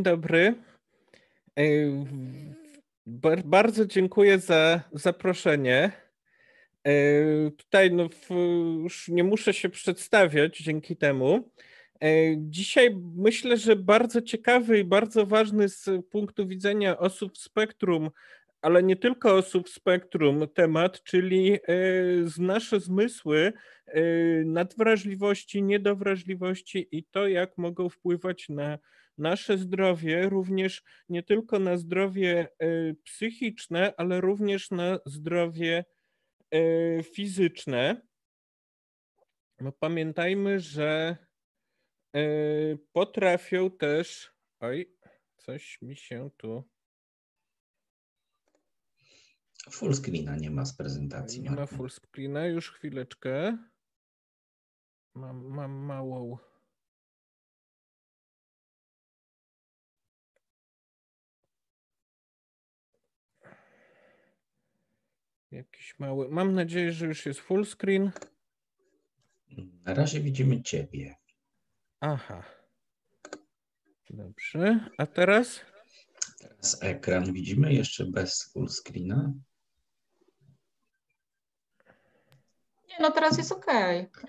Dzień dobry. E, bardzo dziękuję za zaproszenie. E, tutaj no, już nie muszę się przedstawiać dzięki temu. E, dzisiaj myślę, że bardzo ciekawy i bardzo ważny z punktu widzenia osób spektrum, ale nie tylko osób spektrum temat, czyli nasze zmysły nadwrażliwości, niedowrażliwości i to, jak mogą wpływać na nasze zdrowie również nie tylko na zdrowie e, psychiczne, ale również na zdrowie e, fizyczne. No pamiętajmy, że e, potrafią też. Oj, coś mi się tu. Full screena nie ma z prezentacji. Nie ma full screena, już chwileczkę. Mam, mam małą. Jakiś mały. Mam nadzieję, że już jest full screen. Na razie widzimy Ciebie. Aha. Dobrze. A teraz? Teraz ekran widzimy jeszcze bez full screena. Nie, no teraz jest OK.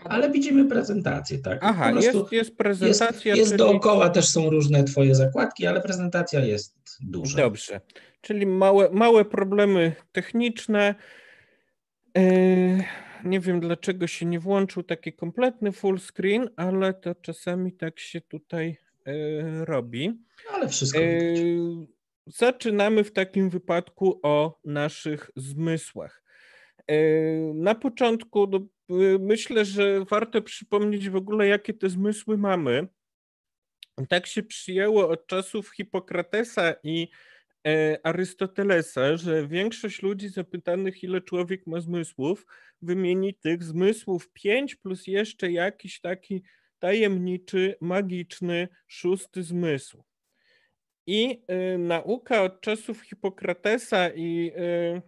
Ale widzimy prezentację, tak? Aha, jest, jest prezentacja. Jest, jest czyli... dookoła też są różne twoje zakładki, ale prezentacja jest duża. Dobrze, czyli małe, małe problemy techniczne. Yy, nie wiem dlaczego się nie włączył taki kompletny full screen, ale to czasami tak się tutaj yy, robi. No, ale wszystko yy, Zaczynamy w takim wypadku o naszych zmysłach. E, na początku no, e, myślę, że warto przypomnieć w ogóle, jakie te zmysły mamy. Tak się przyjęło od czasów Hipokratesa i e, Arystotelesa, że większość ludzi zapytanych, ile człowiek ma zmysłów, wymieni tych zmysłów pięć plus jeszcze jakiś taki tajemniczy, magiczny szósty zmysł. I y, nauka od czasów Hipokratesa i y,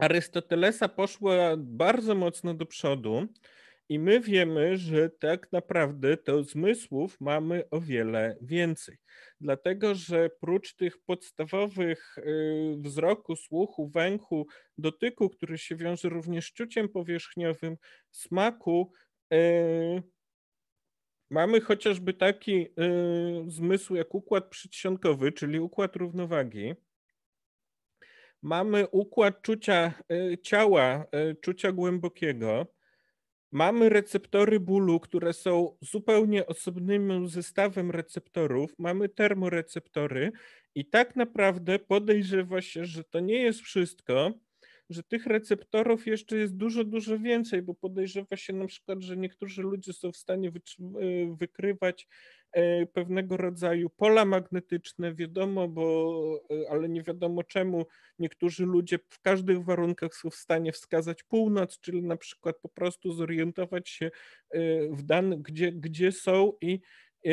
Arystotelesa poszła bardzo mocno do przodu i my wiemy, że tak naprawdę to zmysłów mamy o wiele więcej. Dlatego, że prócz tych podstawowych y, wzroku, słuchu, węchu, dotyku, który się wiąże również z czuciem powierzchniowym, smaku, y, mamy chociażby taki y, zmysł jak układ przedsionkowy, czyli układ równowagi mamy układ czucia y, ciała, y, czucia głębokiego, mamy receptory bólu, które są zupełnie osobnym zestawem receptorów, mamy termoreceptory i tak naprawdę podejrzewa się, że to nie jest wszystko, że tych receptorów jeszcze jest dużo, dużo więcej, bo podejrzewa się na przykład, że niektórzy ludzie są w stanie e, wykrywać e, pewnego rodzaju pola magnetyczne, wiadomo, bo, e, ale nie wiadomo czemu niektórzy ludzie w każdych warunkach są w stanie wskazać północ, czyli na przykład po prostu zorientować się w danym, gdzie, gdzie są i Y,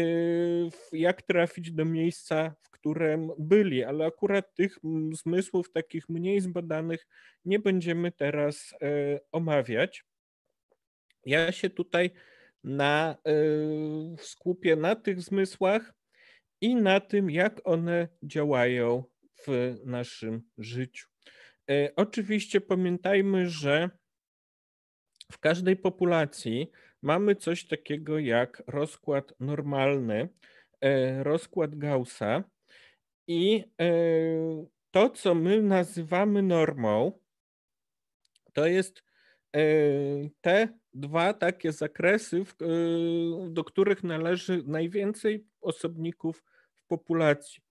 jak trafić do miejsca, w którym byli, ale akurat tych zmysłów takich mniej zbadanych nie będziemy teraz y, omawiać. Ja się tutaj na, y, skupię na tych zmysłach i na tym, jak one działają w naszym życiu. Oczywiście pamiętajmy, że w każdej populacji mamy coś takiego jak rozkład normalny, e, rozkład Gaussa i e, to, co my nazywamy normą, to jest e, te dwa takie zakresy, do których należy najwięcej osobników w populacji.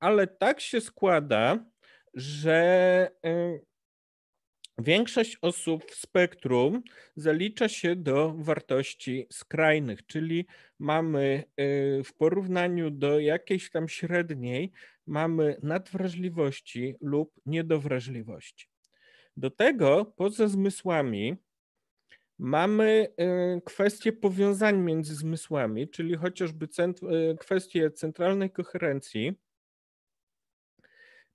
Ale tak się składa, że Większość osób w spektrum zalicza się do wartości skrajnych, czyli mamy y, w porównaniu do jakiejś tam średniej, mamy nadwrażliwości lub niedowrażliwości. Do tego poza zmysłami mamy y, kwestie powiązań między zmysłami, czyli chociażby y, kwestie centralnej koherencji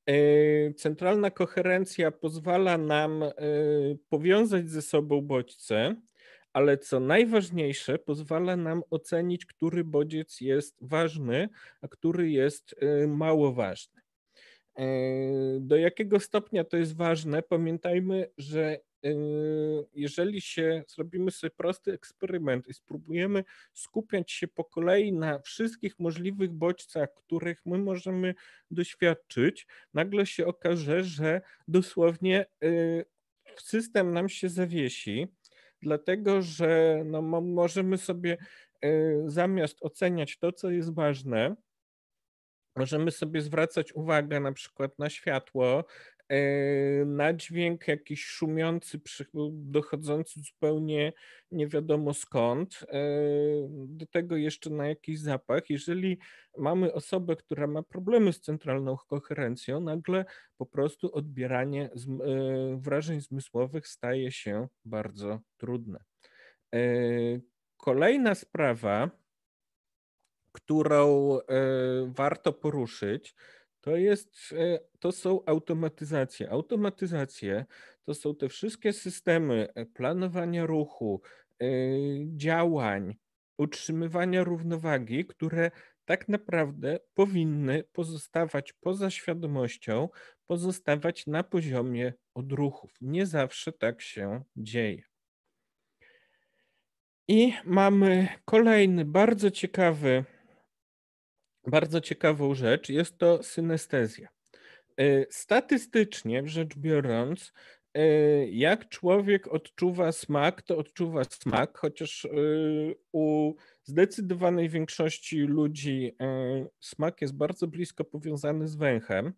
E, centralna koherencja pozwala nam e, powiązać ze sobą bodźce, ale co najważniejsze, pozwala nam ocenić, który bodziec jest ważny, a który jest e, mało ważny. Do jakiego stopnia to jest ważne? Pamiętajmy, że Yy, jeżeli się zrobimy sobie prosty eksperyment i spróbujemy skupiać się po kolei na wszystkich możliwych bodźcach, których my możemy doświadczyć, nagle się okaże, że dosłownie yy, system nam się zawiesi, dlatego że no, możemy sobie yy, zamiast oceniać to, co jest ważne, Możemy sobie zwracać uwagę na przykład na światło, E, na dźwięk jakiś szumiący, dochodzący zupełnie nie wiadomo skąd, e, do tego jeszcze na jakiś zapach. Jeżeli mamy osobę, która ma problemy z centralną koherencją, nagle po prostu odbieranie e, wrażeń zmysłowych staje się bardzo trudne. Kolejna sprawa, którą warto poruszyć, to, jest, e, to są automatyzacje. Automatyzacje to są te wszystkie systemy e, planowania ruchu, e, działań, utrzymywania równowagi, które tak naprawdę powinny pozostawać poza świadomością, pozostawać na poziomie odruchów. Nie zawsze tak się dzieje. I mamy kolejny bardzo ciekawy bardzo ciekawą rzecz, jest to synestezja. E, statystycznie rzecz biorąc, e, jak człowiek odczuwa smak, to odczuwa smak, chociaż e, u zdecydowanej większości ludzi smak jest bardzo blisko powiązany z węchem.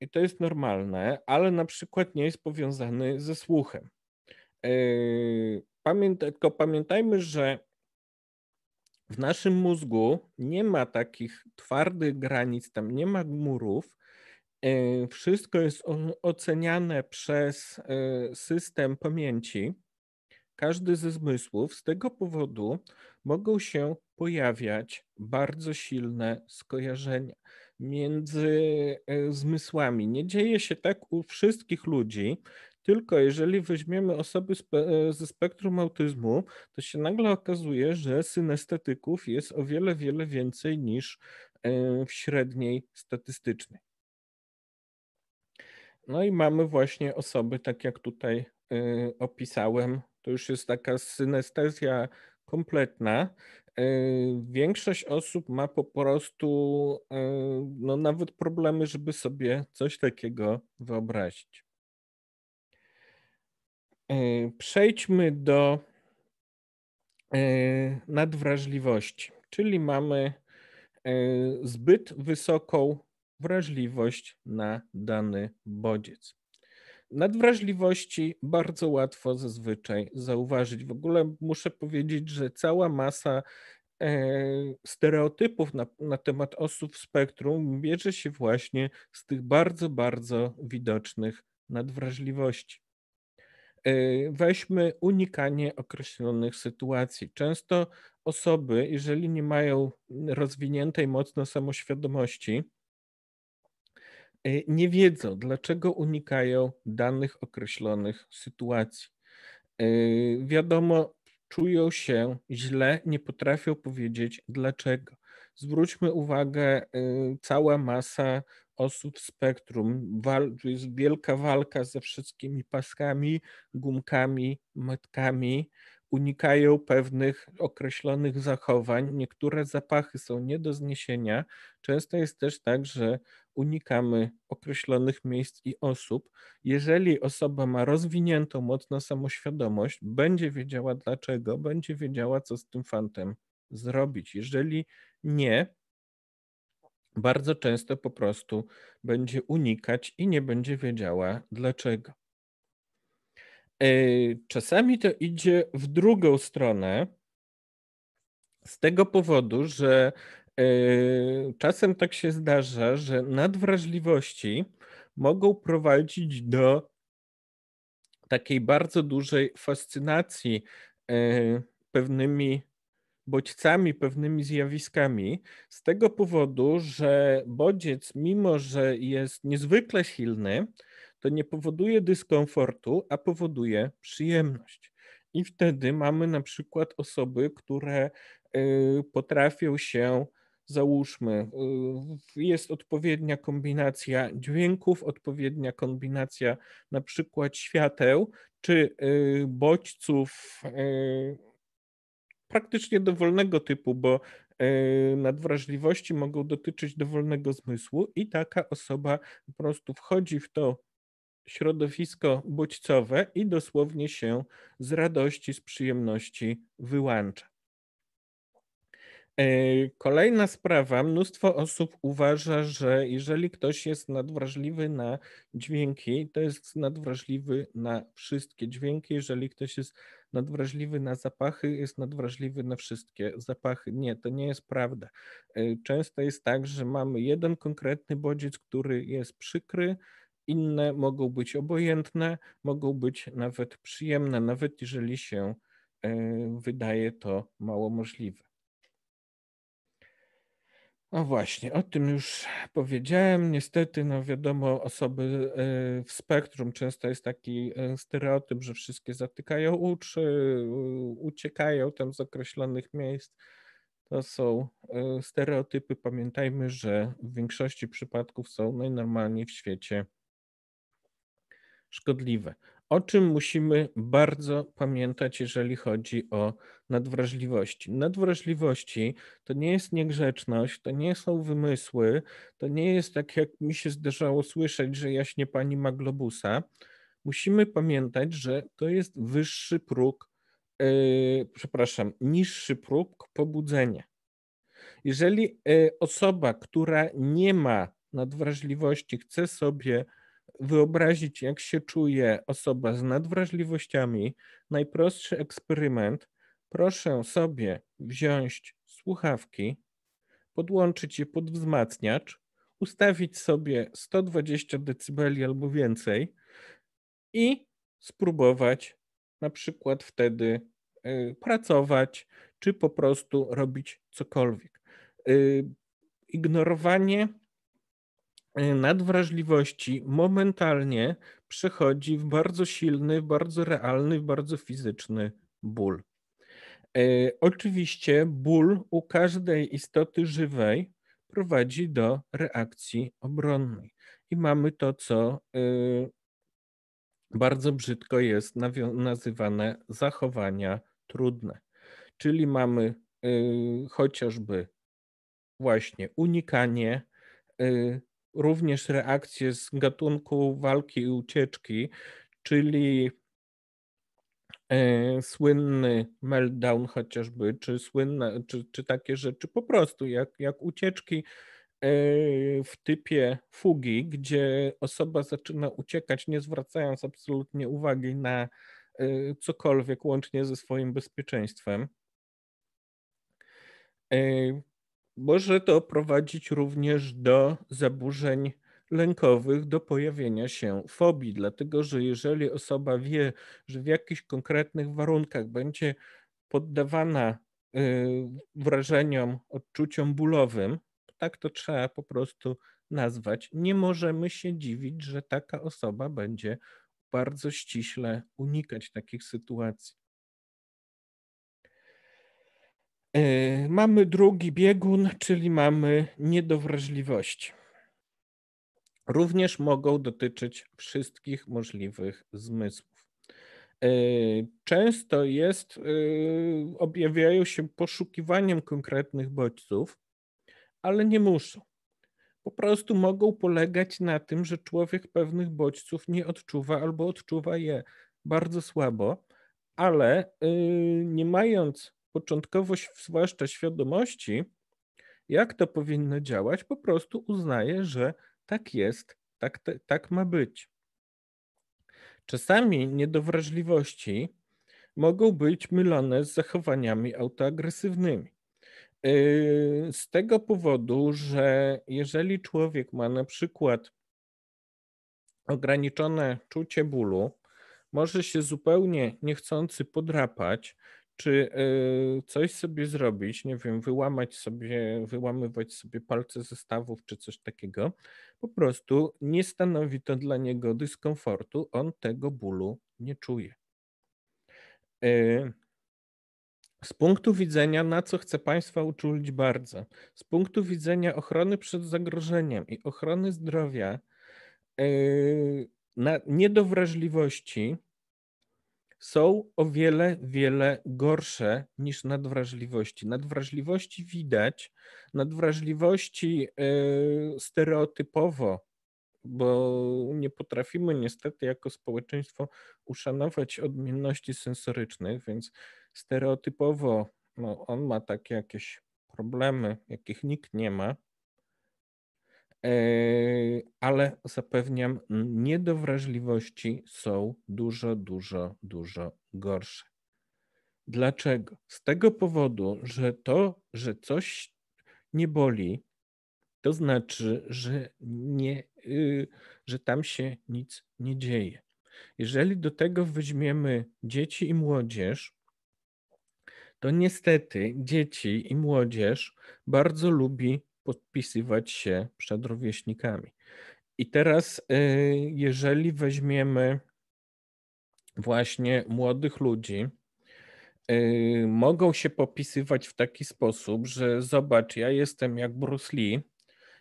I to jest normalne, ale na przykład nie jest powiązany ze słuchem. Pamiętaj, tylko pamiętajmy, że w naszym mózgu nie ma takich twardych granic, tam nie ma murów. E, wszystko jest oceniane przez e, system pamięci. Każdy ze zmysłów z tego powodu mogą się pojawiać bardzo silne skojarzenia między e, zmysłami. Nie dzieje się tak u wszystkich ludzi, tylko jeżeli weźmiemy osoby spe e, ze spektrum autyzmu, to się nagle okazuje, że synestetyków jest o wiele, wiele więcej niż e, w średniej statystycznej. No i mamy właśnie osoby, tak jak tutaj e, opisałem, to już jest taka synestezja kompletna. Większość osób ma po prostu no, nawet problemy, żeby sobie coś takiego wyobrazić. E, przejdźmy do e, nadwrażliwości, czyli mamy e, zbyt wysoką wrażliwość na dany bodziec. Nadwrażliwości bardzo łatwo zazwyczaj zauważyć. W ogóle muszę powiedzieć, że cała masa stereotypów na, na, temat osób w spektrum bierze się właśnie z tych bardzo, bardzo widocznych nadwrażliwości. Y, weźmy unikanie określonych sytuacji. Często osoby, jeżeli nie mają rozwiniętej mocno samoświadomości, y, nie wiedzą, dlaczego unikają danych określonych sytuacji. Y, wiadomo, czują się źle, nie potrafią powiedzieć dlaczego. Zwróćmy uwagę, cała masa osób spektrum. Wal, jest wielka walka ze wszystkimi paskami, gumkami, metkami. Unikają pewnych określonych zachowań. Niektóre zapachy są nie do zniesienia. Często jest też tak, że unikamy określonych miejsc i osób. Jeżeli osoba ma rozwiniętą mocno samoświadomość, będzie wiedziała dlaczego, będzie wiedziała, co z tym fantem zrobić. Jeżeli nie, bardzo często po prostu będzie unikać i nie będzie wiedziała dlaczego. E, czasami to idzie w drugą stronę, z tego powodu, że e, czasem tak się zdarza, że nadwrażliwości mogą prowadzić do takiej bardzo dużej fascynacji e, pewnymi bodźcami, pewnymi zjawiskami, z tego powodu, że bodziec, mimo że jest niezwykle silny, to nie powoduje dyskomfortu, a powoduje przyjemność. I wtedy mamy na przykład osoby, które y, potrafią się załóżmy, y, jest odpowiednia kombinacja dźwięków, odpowiednia kombinacja na przykład świateł czy y, bodźców praktycznie dowolnego typu, bo e, nadwrażliwości mogą dotyczyć dowolnego zmysłu i taka osoba po prostu wchodzi w to środowisko bodźcowe i dosłownie się z radości, z przyjemności wyłącza. E, kolejna sprawa. Mnóstwo osób uważa, że jeżeli ktoś jest nadwrażliwy na dźwięki, to jest nadwrażliwy na wszystkie dźwięki. Jeżeli ktoś jest nadwrażliwy na zapachy, jest nadwrażliwy na wszystkie zapachy. Nie, to nie jest prawda. E, często jest tak, że mamy jeden konkretny bodziec, który jest przykry, inne mogą być obojętne, mogą być nawet przyjemne, nawet jeżeli się e, wydaje to mało możliwe. No właśnie, o tym już powiedziałem. Niestety, no wiadomo, osoby e, w spektrum często jest taki e, stereotyp, że wszystkie zatykają uczy, uciekają tam z określonych miejsc. To są e, stereotypy. Pamiętajmy, że w większości przypadków są najnormalniej w świecie szkodliwe o czym musimy bardzo pamiętać, jeżeli chodzi o nadwrażliwości. Nadwrażliwości to nie jest niegrzeczność, to nie są wymysły, to nie jest tak, jak mi się zdarzało słyszeć, że jaśnie pani ma globusa. Musimy pamiętać, że to jest wyższy próg, yy, przepraszam, niższy próg pobudzenia. Jeżeli yy, osoba, która nie ma nadwrażliwości, chce sobie wyobrazić, jak się czuje osoba z nadwrażliwościami, najprostszy eksperyment, proszę sobie wziąć słuchawki, podłączyć je pod wzmacniacz, ustawić sobie 120 dB albo więcej i spróbować na przykład wtedy y, pracować, czy po prostu robić cokolwiek. Y, ignorowanie E, nadwrażliwości momentalnie przechodzi w bardzo silny, bardzo realny, bardzo fizyczny ból. E, oczywiście ból u każdej istoty żywej prowadzi do reakcji obronnej. I mamy to, co e, bardzo brzydko jest nazywane zachowania trudne. Czyli mamy chociażby właśnie unikanie, również reakcje z gatunku walki i ucieczki, czyli e, słynny meltdown chociażby, czy słynne, czy, czy takie rzeczy po prostu, jak, jak ucieczki e, w typie fugi, gdzie osoba zaczyna uciekać, nie zwracając absolutnie uwagi na e, cokolwiek, łącznie ze swoim bezpieczeństwem. Może to prowadzić również do zaburzeń lękowych, do pojawienia się fobii, dlatego że jeżeli osoba wie, że w jakichś konkretnych warunkach będzie poddawana y, wrażeniom, odczuciom bólowym, tak to trzeba po prostu nazwać. Nie możemy się dziwić, że taka osoba będzie bardzo ściśle unikać takich sytuacji. E, mamy drugi biegun, czyli mamy niedowrażliwości. Również mogą dotyczyć wszystkich możliwych zmysłów. E, często jest, e, objawiają się poszukiwaniem konkretnych bodźców, ale nie muszą. Po prostu mogą polegać na tym, że człowiek pewnych bodźców nie odczuwa albo odczuwa je bardzo słabo, ale nie mając początkowo, zwłaszcza świadomości, jak to powinno działać, po prostu uznaje, że tak jest, tak, tak, tak ma być. Czasami niedowrażliwości mogą być mylone z zachowaniami autoagresywnymi. Yy, z tego powodu, że jeżeli człowiek ma na przykład ograniczone czucie bólu, może się zupełnie niechcący podrapać, czy y, coś sobie zrobić, nie wiem, wyłamać sobie, wyłamywać sobie palce ze stawów czy coś takiego, po prostu nie stanowi to dla niego dyskomfortu, on tego bólu nie czuje. Y, z punktu widzenia, na co chcę Państwa uczulić bardzo, z punktu widzenia ochrony przed zagrożeniem i ochrony zdrowia, y, na niedowrażliwości, są o wiele, wiele gorsze niż nadwrażliwości. Nadwrażliwości widać, nadwrażliwości yy, stereotypowo, bo nie potrafimy niestety jako społeczeństwo uszanować odmienności sensorycznych, więc stereotypowo no, on ma takie jakieś problemy, jakich nikt nie ma. E, ale zapewniam, niedowrażliwości są dużo, dużo, dużo gorsze. Dlaczego? Z tego powodu, że to, że coś nie boli, to znaczy, że, nie, y, że tam się nic nie dzieje. Jeżeli do tego weźmiemy dzieci i młodzież, to niestety dzieci i młodzież bardzo lubi podpisywać się przed rówieśnikami. I teraz, y, jeżeli weźmiemy właśnie młodych ludzi, y, mogą się popisywać w taki sposób, że zobacz, ja jestem jak Bruce Lee,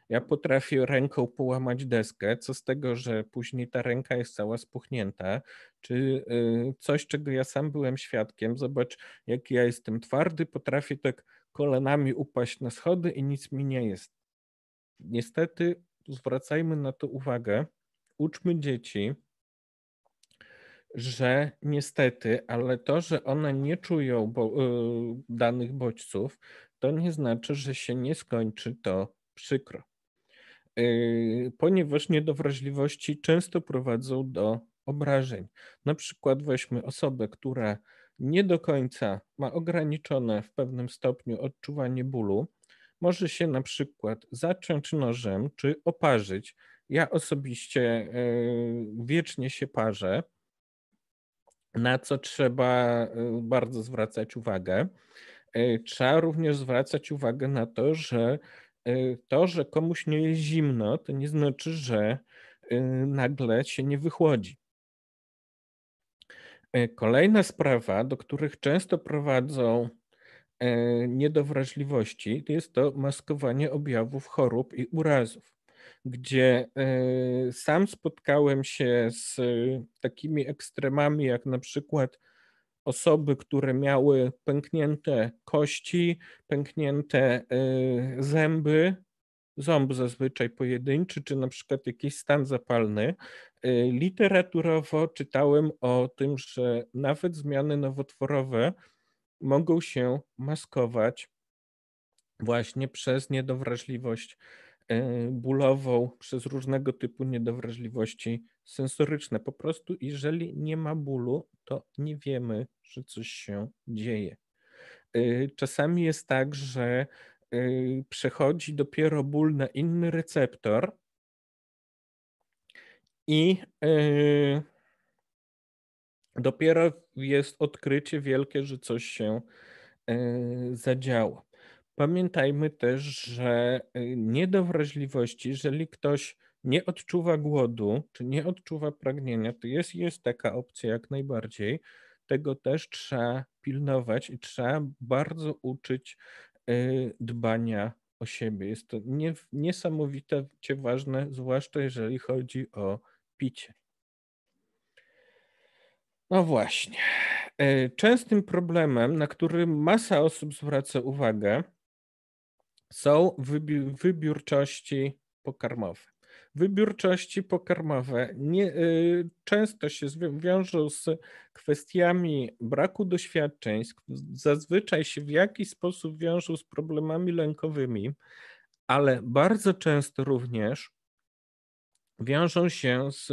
ja potrafię ręką połamać deskę, co z tego, że później ta ręka jest cała spuchnięta, czy y, coś, czego ja sam byłem świadkiem, zobacz, jak ja jestem twardy, potrafię tak kolanami upaść na schody i nic mi nie jest. Niestety zwracajmy na to uwagę, uczmy dzieci, że niestety, ale to, że one nie czują bo, y, danych bodźców, to nie znaczy, że się nie skończy to przykro. Y, ponieważ niedowrażliwości często prowadzą do obrażeń. Na przykład weźmy osobę, która nie do końca ma ograniczone w pewnym stopniu odczuwanie bólu, może się na przykład zacząć nożem czy oparzyć. Ja osobiście e, wiecznie się parzę, na co trzeba e, bardzo zwracać uwagę. E, trzeba również zwracać uwagę na to, że to, że komuś nie jest zimno, to nie znaczy, że nagle się nie wychłodzi. E, kolejna sprawa, do których często prowadzą e, niedowrażliwości, to jest to maskowanie objawów chorób i urazów, gdzie e, sam spotkałem się z takimi ekstremami, jak na przykład osoby, które miały pęknięte kości, pęknięte zęby, ząb zazwyczaj pojedynczy, czy na przykład jakiś stan zapalny. Y, literaturowo czytałem o tym, że nawet zmiany nowotworowe mogą się maskować właśnie przez niedowrażliwość y, bólową, przez różnego typu niedowrażliwości sensoryczne. Po prostu, jeżeli nie ma bólu, to nie wiemy, że coś się dzieje. Y, czasami jest tak, że Y, przechodzi dopiero ból na inny receptor i y, dopiero jest odkrycie wielkie, że coś się y, zadziało. Pamiętajmy też, że nie do wrażliwości, jeżeli ktoś nie odczuwa głodu, czy nie odczuwa pragnienia, to jest, jest taka opcja jak najbardziej. Tego też trzeba pilnować i trzeba bardzo uczyć E, dbania o siebie. Jest to niesamowicie ważne, zwłaszcza jeżeli chodzi o picie. No właśnie. E, częstym problemem, na który masa osób zwraca uwagę, są wybi wybiórczości pokarmowe wybiórczości pokarmowe nie, y, często się wiążą z kwestiami braku doświadczeń, zazwyczaj się w jakiś sposób wiążą z problemami lękowymi, ale bardzo często również wiążą się z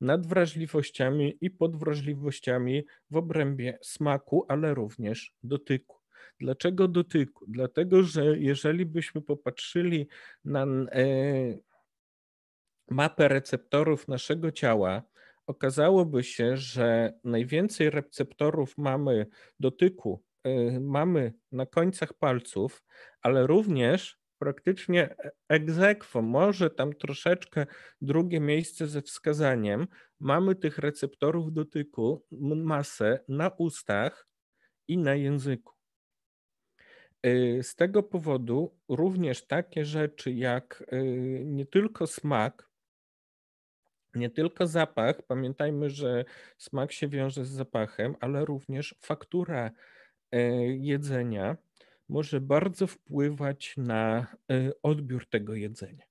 nadwrażliwościami i podwrażliwościami w obrębie smaku, ale również dotyku. Dlaczego dotyku? Dlatego, że jeżeli byśmy popatrzyli na e, mapę receptorów naszego ciała, okazałoby się, że najwięcej receptorów mamy dotyku, y, mamy na końcach palców, ale również praktycznie egzekwo, może tam troszeczkę drugie miejsce ze wskazaniem, mamy tych receptorów dotyku masę na ustach i na języku. Y, z tego powodu również takie rzeczy jak y, nie tylko smak, nie tylko zapach, pamiętajmy, że smak się wiąże z zapachem, ale również faktura e, jedzenia może bardzo wpływać na e, odbiór tego jedzenia.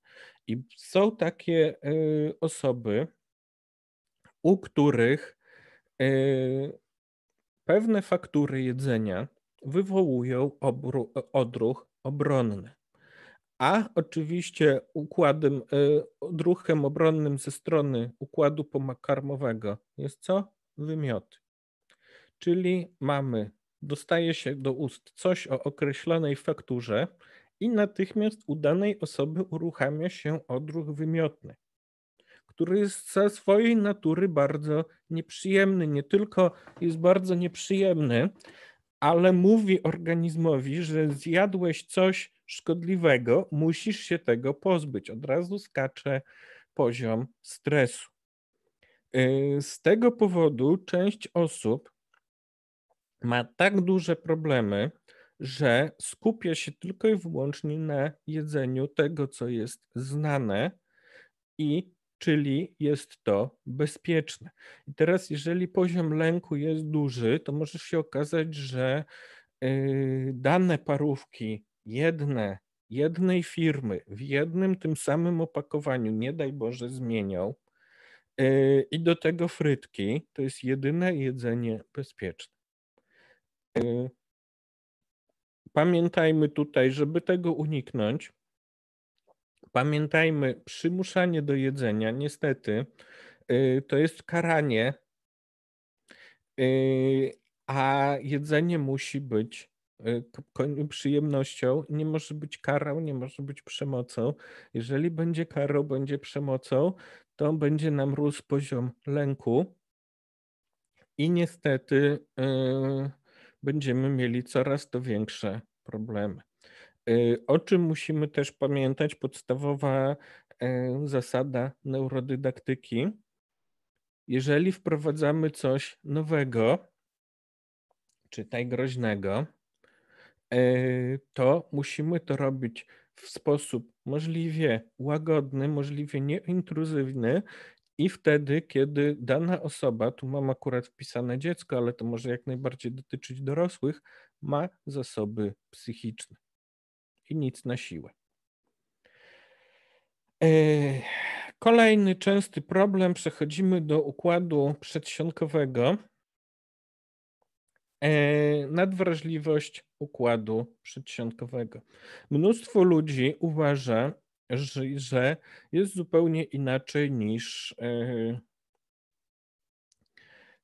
I są takie e, osoby, u których pewne faktury jedzenia wywołują odruch obronny a oczywiście układem, e, odruchem obronnym ze strony układu pomakarmowego jest co? Wymioty. Czyli mamy, dostaje się do ust coś o określonej fakturze i natychmiast u danej osoby uruchamia się odruch wymiotny, który jest ze swojej natury bardzo nieprzyjemny. Nie tylko jest bardzo nieprzyjemny, ale mówi organizmowi, że zjadłeś coś, szkodliwego, musisz się tego pozbyć. Od razu skacze poziom stresu. Y, z tego powodu część osób ma tak duże problemy, że skupia się tylko i wyłącznie na jedzeniu tego, co jest znane i czyli jest to bezpieczne. I teraz, jeżeli poziom lęku jest duży, to może się okazać, że y, dane parówki jedne, jednej firmy w jednym tym samym opakowaniu, nie daj Boże, zmienią, y, i do tego frytki, to jest jedyne jedzenie bezpieczne. Y, pamiętajmy tutaj, żeby tego uniknąć, pamiętajmy, przymuszanie do jedzenia, niestety, y, to jest karanie, a jedzenie musi być Y, przyjemnością, nie może być karą, nie może być przemocą. Jeżeli będzie karą, będzie przemocą, to będzie nam rósł poziom lęku i niestety y, będziemy mieli coraz to większe problemy. Y, o czym musimy też pamiętać, podstawowa zasada neurodydaktyki. Jeżeli wprowadzamy coś nowego, czytaj groźnego, Yy, to musimy to robić w sposób możliwie łagodny, możliwie nieintruzywny i wtedy, kiedy dana osoba, tu mam akurat wpisane dziecko, ale to może jak najbardziej dotyczyć dorosłych, ma zasoby psychiczne i nic na siłę. Yy, kolejny częsty problem, przechodzimy do układu przedsionkowego. E, nadwrażliwość układu przedsionkowego. Mnóstwo ludzi uważa, że jest zupełnie inaczej niż e,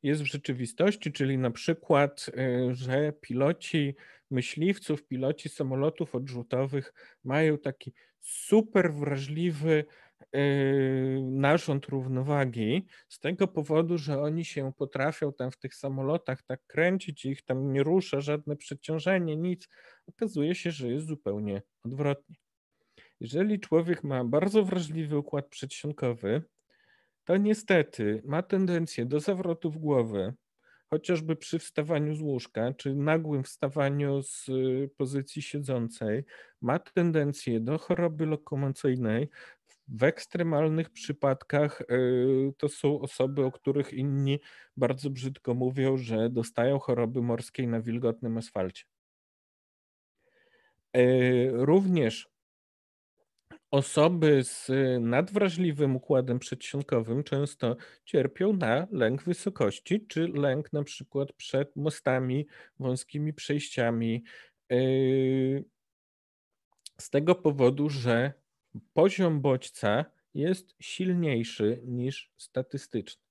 jest w rzeczywistości, czyli na przykład, e, że piloci myśliwców, piloci samolotów odrzutowych mają taki super wrażliwy Yy, narząd równowagi z tego powodu, że oni się potrafią tam w tych samolotach tak kręcić i ich tam nie rusza żadne przeciążenie, nic. Okazuje się, że jest zupełnie odwrotnie. Jeżeli człowiek ma bardzo wrażliwy układ przedsionkowy, to niestety ma tendencję do zawrotów głowy, chociażby przy wstawaniu z łóżka, czy nagłym wstawaniu z y, pozycji siedzącej, ma tendencję do choroby lokomocyjnej. W ekstremalnych przypadkach y, to są osoby, o których inni bardzo brzydko mówią, że dostają choroby morskiej na wilgotnym asfalcie. Y, również Osoby z y, nadwrażliwym układem przedsionkowym często cierpią na lęk wysokości, czy lęk na przykład przed mostami, wąskimi przejściami. Y, z tego powodu, że poziom bodźca jest silniejszy niż statystyczny.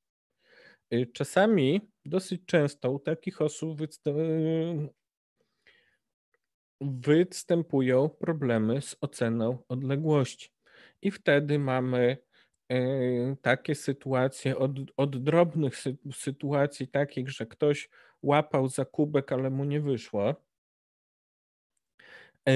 Y, czasami, dosyć często u takich osób występują problemy z oceną odległości. I wtedy mamy e, takie sytuacje, od, od drobnych sy sytuacji takich, że ktoś łapał za kubek, ale mu nie wyszło, e,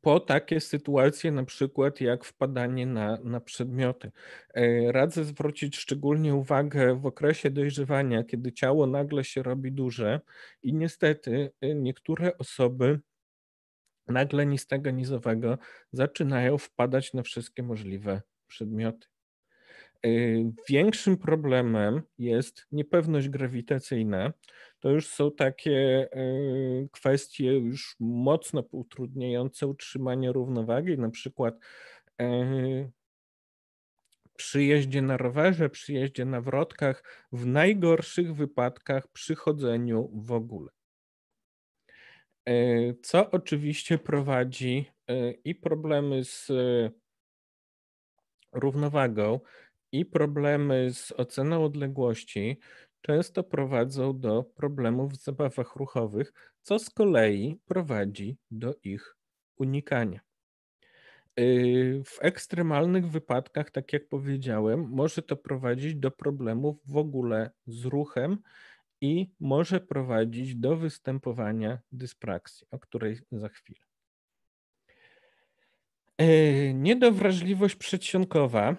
po takie sytuacje, na przykład jak wpadanie na, na przedmioty. E, radzę zwrócić szczególnie uwagę w okresie dojrzewania, kiedy ciało nagle się robi duże i niestety niektóre osoby nagle ni tego, zaczynają wpadać na wszystkie możliwe przedmioty. Y, większym problemem jest niepewność grawitacyjna. To już są takie y, kwestie już mocno utrudniające utrzymanie równowagi, na przykład y, przy jeździe na rowerze, przy jeździe na wrotkach, w najgorszych wypadkach przy chodzeniu w ogóle. E, co oczywiście prowadzi e, i problemy z e, równowagą, i problemy z oceną odległości często prowadzą do problemów w zabawach ruchowych, co z kolei prowadzi do ich unikania. W ekstremalnych wypadkach, tak jak powiedziałem, może to prowadzić do problemów w ogóle z ruchem i może prowadzić do występowania dyspraksji, o której za chwilę. E, niedowrażliwość przedsionkowa.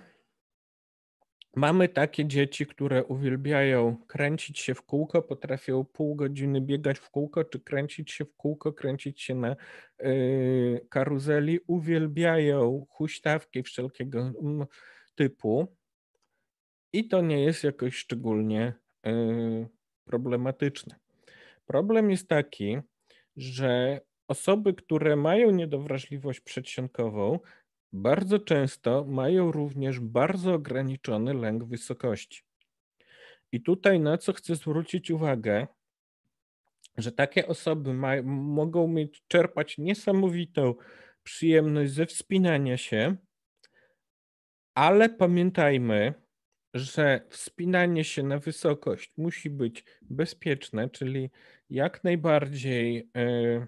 Mamy takie dzieci, które uwielbiają kręcić się w kółko, potrafią pół godziny biegać w kółko, czy kręcić się w kółko, kręcić się na e, karuzeli. Uwielbiają huśtawki wszelkiego typu. I to nie jest jakoś szczególnie yy, problematyczne. Problem jest taki, że osoby, które mają niedowrażliwość przedsionkową, bardzo często mają również bardzo ograniczony lęk wysokości. I tutaj na co chcę zwrócić uwagę, że takie osoby ma, mogą mieć, czerpać niesamowitą przyjemność ze wspinania się, ale pamiętajmy, że wspinanie się na wysokość musi być bezpieczne, czyli jak najbardziej e,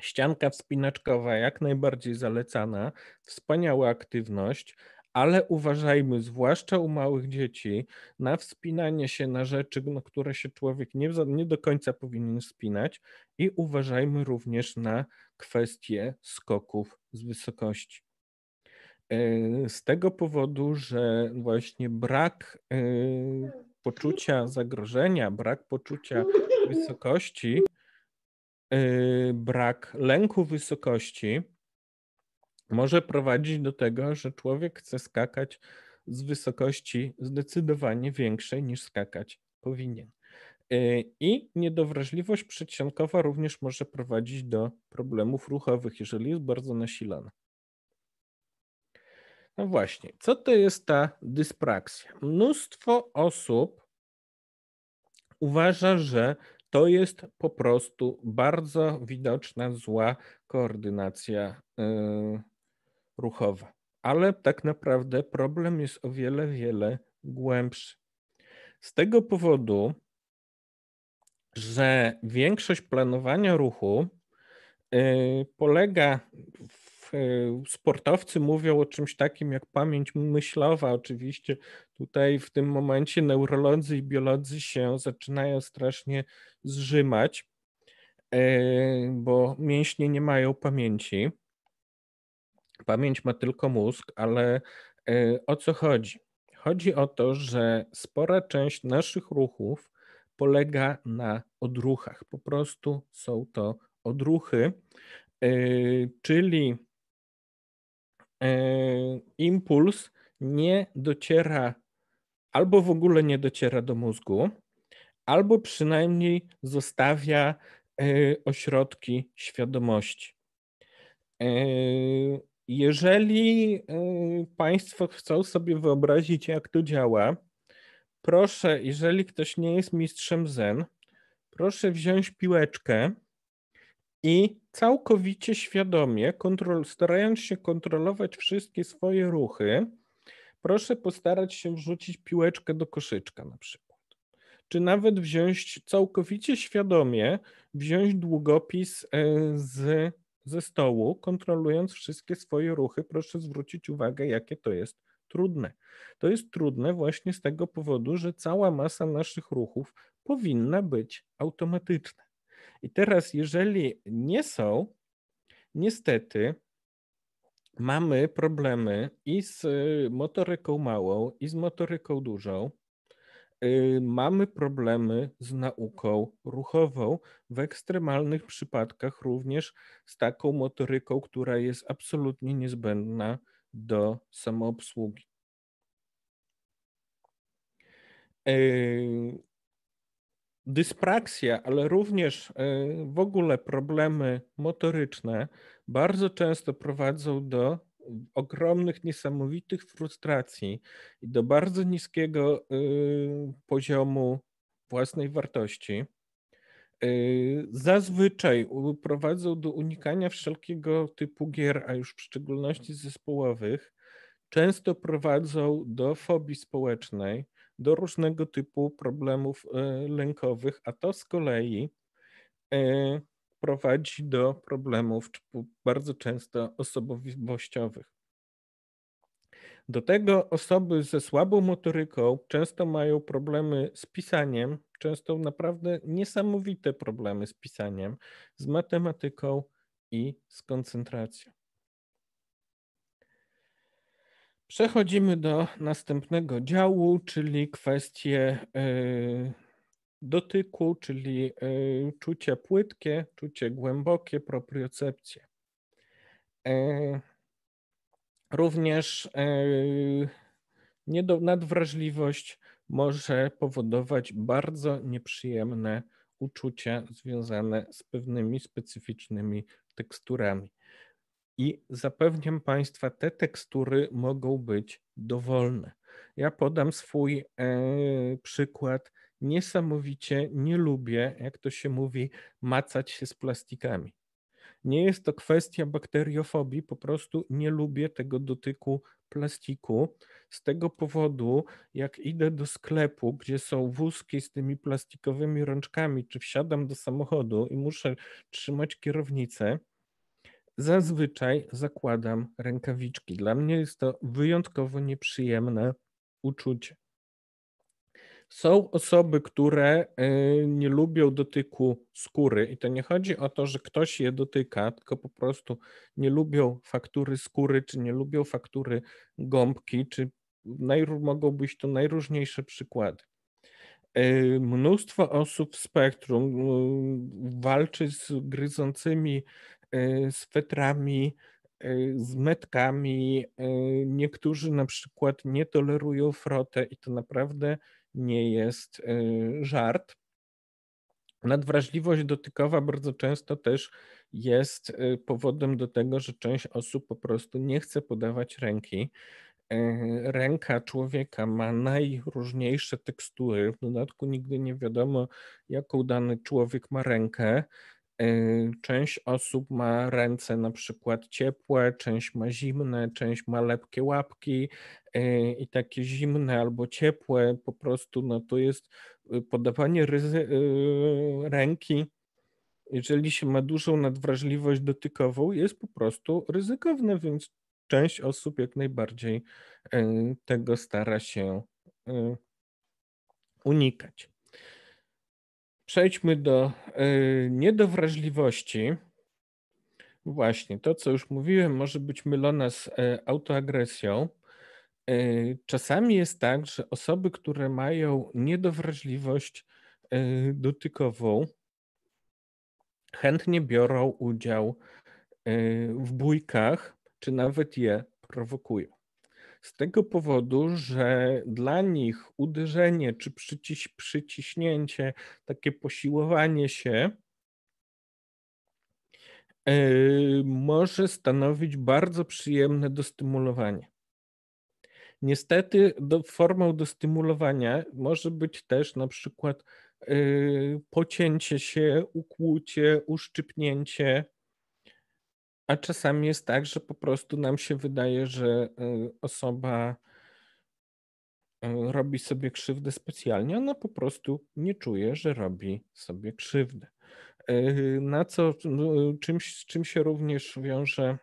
ścianka wspinaczkowa, jak najbardziej zalecana, wspaniała aktywność, ale uważajmy, zwłaszcza u małych dzieci, na wspinanie się na rzeczy, na które się człowiek nie, nie do końca powinien wspinać, i uważajmy również na kwestie skoków z wysokości. E, z tego powodu, że właśnie brak e, poczucia zagrożenia, brak poczucia wysokości, e, brak lęku wysokości może prowadzić do tego, że człowiek chce skakać z wysokości zdecydowanie większej niż skakać powinien. I niedowrażliwość przedsionkowa również może prowadzić do problemów ruchowych, jeżeli jest bardzo nasilana. No właśnie, co to jest ta dyspraksja? Mnóstwo osób uważa, że to jest po prostu bardzo widoczna zła koordynacja yy, ruchowa. Ale tak naprawdę problem jest o wiele, wiele głębszy. Z tego powodu, że większość planowania ruchu y, polega w E, sportowcy mówią o czymś takim jak pamięć myślowa. Oczywiście tutaj w tym momencie neurolodzy i biolodzy się zaczynają strasznie zrzymać, e, bo mięśnie nie mają pamięci. Pamięć ma tylko mózg, ale e, o co chodzi? Chodzi o to, że spora część naszych ruchów polega na odruchach. Po prostu są to odruchy, czyli E, impuls nie dociera albo w ogóle nie dociera do mózgu, albo przynajmniej zostawia e, ośrodki świadomości. E, jeżeli Państwo chcą sobie wyobrazić, jak to działa, proszę, jeżeli ktoś nie jest mistrzem Zen, proszę wziąć piłeczkę i całkowicie świadomie, kontrol, starając się kontrolować wszystkie swoje ruchy, proszę postarać się wrzucić piłeczkę do koszyczka na przykład. Czy nawet wziąć całkowicie świadomie, wziąć długopis e, z, ze stołu, kontrolując wszystkie swoje ruchy. Proszę zwrócić uwagę, jakie to jest trudne. To jest trudne właśnie z tego powodu, że cała masa naszych ruchów powinna być automatyczna. I teraz, jeżeli nie są, niestety mamy problemy i z y, motoryką małą, i z motoryką dużą. Y, mamy problemy z nauką ruchową, w ekstremalnych przypadkach również z taką motoryką, która jest absolutnie niezbędna do samoobsługi. Y, dyspraksja, ale również e, w ogóle problemy motoryczne bardzo często prowadzą do ogromnych, niesamowitych frustracji i do bardzo niskiego e, poziomu własnej wartości. E, zazwyczaj prowadzą do unikania wszelkiego typu gier, a już w szczególności zespołowych. Często prowadzą do fobii społecznej, do różnego typu problemów e, lękowych, a to z kolei e, prowadzi do problemów bardzo często osobowościowych. Do tego osoby ze słabą motoryką często mają problemy z pisaniem, często naprawdę niesamowite problemy z pisaniem, z matematyką i z koncentracją. Przechodzimy do następnego działu, czyli kwestie e, dotyku, czyli e, czucie płytkie, czucie głębokie, propriocepcje. E, również nadwrażliwość może powodować bardzo nieprzyjemne uczucia związane z pewnymi specyficznymi teksturami i zapewniam Państwa, te tekstury mogą być dowolne. Ja podam swój e, przykład. Niesamowicie nie lubię, jak to się mówi, macać się z plastikami. Nie jest to kwestia bakteriofobii, po prostu nie lubię tego dotyku plastiku. Z tego powodu, jak idę do sklepu, gdzie są wózki z tymi plastikowymi rączkami, czy wsiadam do samochodu i muszę trzymać kierownicę, zazwyczaj zakładam rękawiczki. Dla mnie jest to wyjątkowo nieprzyjemne uczucie. Są osoby, które y, nie lubią dotyku skóry, i to nie chodzi o to, że ktoś je dotyka, tylko po prostu nie lubią faktury skóry, czy nie lubią faktury gąbki, czy najr- mogą być to najróżniejsze przykłady. Y, mnóstwo osób w spektrum y, walczy z gryzącymi Y, z fetrami, y, z metkami. Y, niektórzy na przykład nie tolerują frotę i to naprawdę nie jest żart. Nadwrażliwość dotykowa bardzo często też jest powodem do tego, że część osób po prostu nie chce podawać ręki. Ręka człowieka ma najróżniejsze tekstury. W dodatku nigdy nie wiadomo, jaką dany człowiek ma rękę. Y, część osób ma ręce na przykład ciepłe, część ma zimne, część ma lepkie łapki y, i takie zimne albo ciepłe po prostu no to jest y, podawanie ryzy, ręki. Jeżeli się ma dużą nadwrażliwość dotykową, jest po prostu ryzykowne, więc część osób jak najbardziej tego stara się unikać. Przejdźmy do y, niedowrażliwości. Właśnie, to co już mówiłem, może być mylone z y, autoagresją. Y, czasami jest tak, że osoby, które mają niedowrażliwość dotykową, chętnie biorą udział w bójkach, czy nawet je prowokują. Z tego powodu, że dla nich uderzenie czy przyciś, przyciśnięcie, takie posiłowanie się yy, może stanowić bardzo przyjemne dostymulowanie. Niestety do, formą dostymulowania może być też na przykład yy, pocięcie się, ukłucie, uszczypnięcie, a czasami jest tak, że po prostu nam się wydaje, że e, osoba e, robi sobie krzywdę specjalnie, ona po prostu nie czuje, że robi sobie krzywdę. E, na co, no, czymś, z czym się również wiąże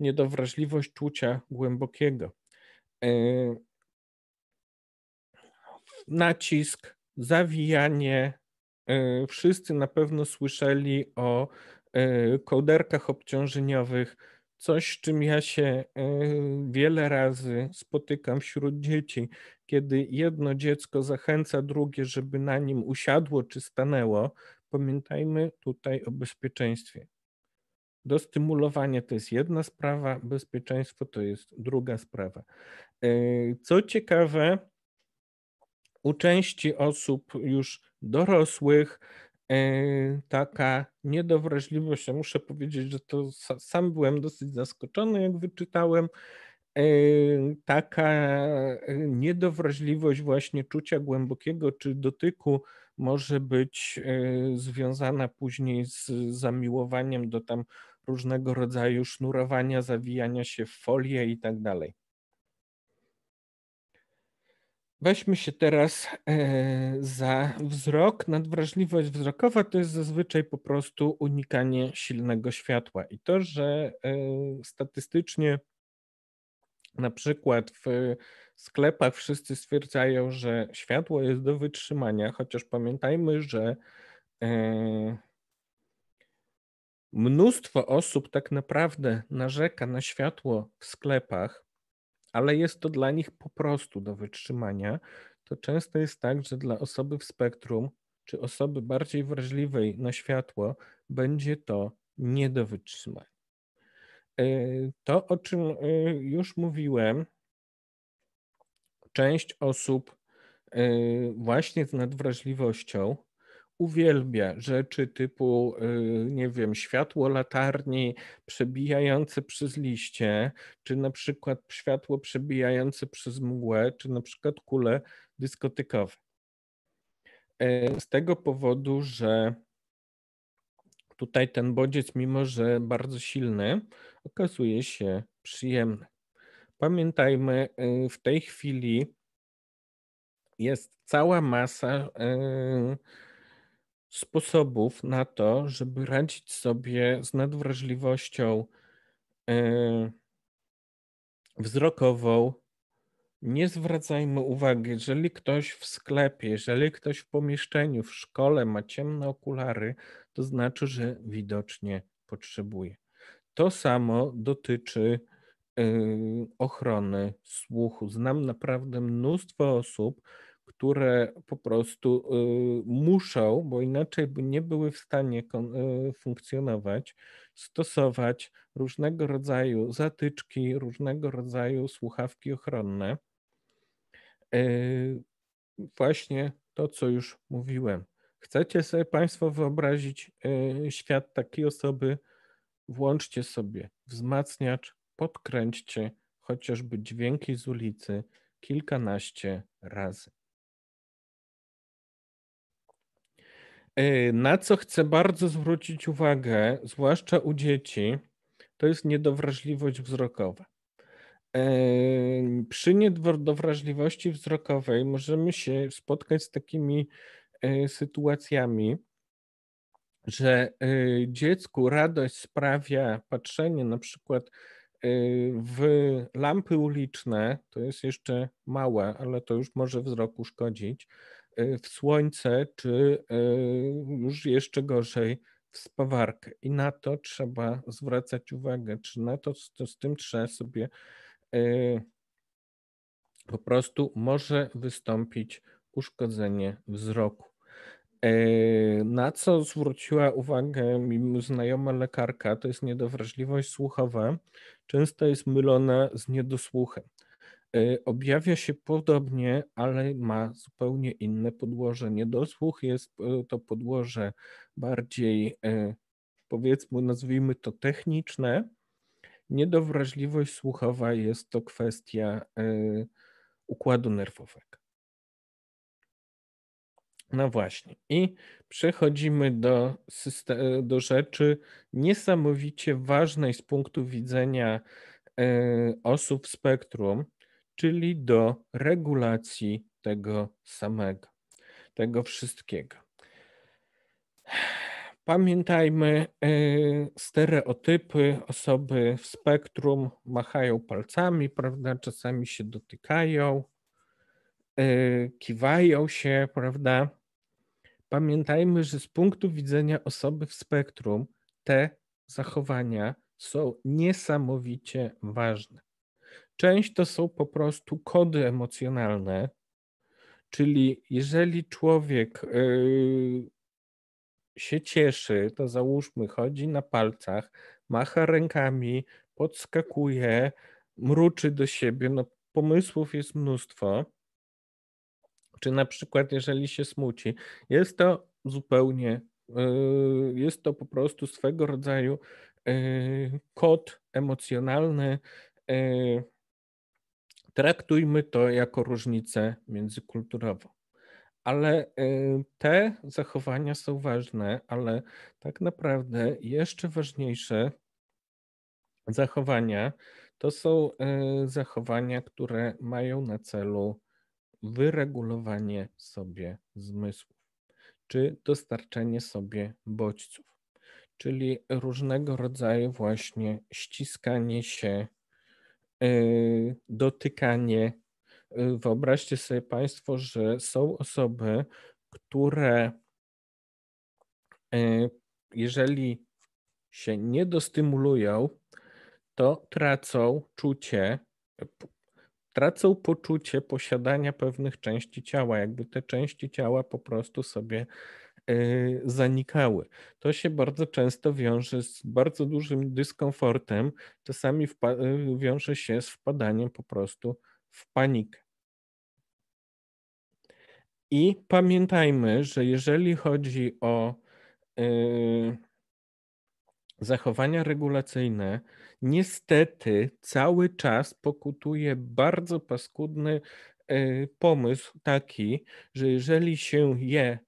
niedowrażliwość czucia głębokiego. Nacisk, zawijanie. Wszyscy na pewno słyszeli o E, kołderkach obciążeniowych, coś, czym ja się e, wiele razy spotykam wśród dzieci, kiedy jedno dziecko zachęca drugie, żeby na nim usiadło czy stanęło, pamiętajmy tutaj o bezpieczeństwie. Dostymulowanie to jest jedna sprawa, bezpieczeństwo to jest druga sprawa. E, co ciekawe, u części osób już dorosłych Yy, taka niedowrażliwość. Ja muszę powiedzieć, że to sam byłem dosyć zaskoczony, jak wyczytałem. Yy, taka yy, niedowrażliwość właśnie czucia głębokiego czy dotyku może być związana później z zamiłowaniem do tam różnego rodzaju sznurowania, zawijania się w folię i tak dalej. Weźmy się teraz e, za wzrok. Nadwrażliwość wzrokowa to jest zazwyczaj po prostu unikanie silnego światła. I to, że e, statystycznie na przykład w sklepach wszyscy stwierdzają, że światło jest do wytrzymania, chociaż pamiętajmy, że e, mnóstwo osób tak naprawdę narzeka na światło w sklepach ale jest to dla nich po prostu do wytrzymania, to często jest tak, że dla osoby w spektrum czy osoby bardziej wrażliwej na światło będzie to nie do wytrzymania. E, to, o czym e, już mówiłem, część osób e, właśnie z nadwrażliwością uwielbia rzeczy typu, y, nie wiem, światło latarni przebijające przez liście, czy na przykład światło przebijające przez mgłę, czy na przykład kule dyskotykowe. E, z tego powodu, że tutaj ten bodziec, mimo że bardzo silny, okazuje się przyjemny. Pamiętajmy, y, w tej chwili jest cała masa y, sposobów na to, żeby radzić sobie z nadwrażliwością e, wzrokową. Nie zwracajmy uwagi, jeżeli ktoś w sklepie, jeżeli ktoś w pomieszczeniu, w szkole ma ciemne okulary, to znaczy, że widocznie potrzebuje. To samo dotyczy e, ochrony słuchu. Znam naprawdę mnóstwo osób, które po prostu y, muszą, bo inaczej by nie były w stanie y, funkcjonować, stosować różnego rodzaju zatyczki, różnego rodzaju słuchawki ochronne. Y, właśnie to, co już mówiłem. Chcecie sobie Państwo wyobrazić świat takiej osoby? Włączcie sobie wzmacniacz, podkręćcie chociażby dźwięki z ulicy kilkanaście razy. Y, na co chcę bardzo zwrócić uwagę, zwłaszcza u dzieci, to jest niedowrażliwość wzrokowa. Y, przy niedowrażliwości wzrokowej możemy się spotkać z takimi y, sytuacjami, że dziecku radość sprawia patrzenie na przykład w lampy uliczne, to jest jeszcze małe, ale to już może wzroku szkodzić E, w słońce, czy e, już jeszcze gorzej w spawarkę. I na to trzeba zwracać uwagę, czy na to, to z tym trzeba sobie e, po prostu może wystąpić uszkodzenie wzroku. Na co zwróciła uwagę mi znajoma lekarka, to jest niedowrażliwość słuchowa, często jest mylona z niedosłuchem. E, objawia się podobnie, ale ma zupełnie inne podłoże. Niedosłuch jest e, to podłoże bardziej, e, powiedzmy, nazwijmy to techniczne. Niedowrażliwość słuchowa jest to kwestia układu nerwowego. No właśnie. I przechodzimy do, do rzeczy niesamowicie ważnej z punktu widzenia osób spektrum, czyli do regulacji tego samego, tego wszystkiego. Pamiętajmy, e, stereotypy, osoby w spektrum machają palcami, prawda? Czasami się dotykają, e, kiwają się, prawda? Pamiętajmy, że z punktu widzenia osoby w spektrum te zachowania są niesamowicie ważne. Część to są po prostu kody emocjonalne, czyli jeżeli człowiek yy, się cieszy, to załóżmy, chodzi na palcach, macha rękami, podskakuje, mruczy do siebie, no pomysłów jest mnóstwo. Czy na przykład, jeżeli się smuci, jest to zupełnie, yy, jest to po prostu swego rodzaju yy, kod emocjonalny, traktujmy to jako różnicę międzykulturową. Ale y, te zachowania są ważne, ale tak naprawdę jeszcze ważniejsze zachowania to są y, zachowania, które mają na celu wyregulowanie sobie zmysłów, czy dostarczenie sobie bodźców, czyli różnego rodzaju właśnie ściskanie się E, dotykanie. E, wyobraźcie sobie Państwo, że są osoby, które e, jeżeli się nie dostymulują, to tracą czucie, tracą poczucie posiadania pewnych części ciała, jakby te części ciała po prostu sobie Y, zanikały. To się bardzo często wiąże z bardzo dużym dyskomfortem, czasami y, wiąże się z wpadaniem po prostu w panikę. I pamiętajmy, że jeżeli chodzi o y, zachowania regulacyjne, niestety cały czas pokutuje bardzo paskudny pomysł taki, że jeżeli się je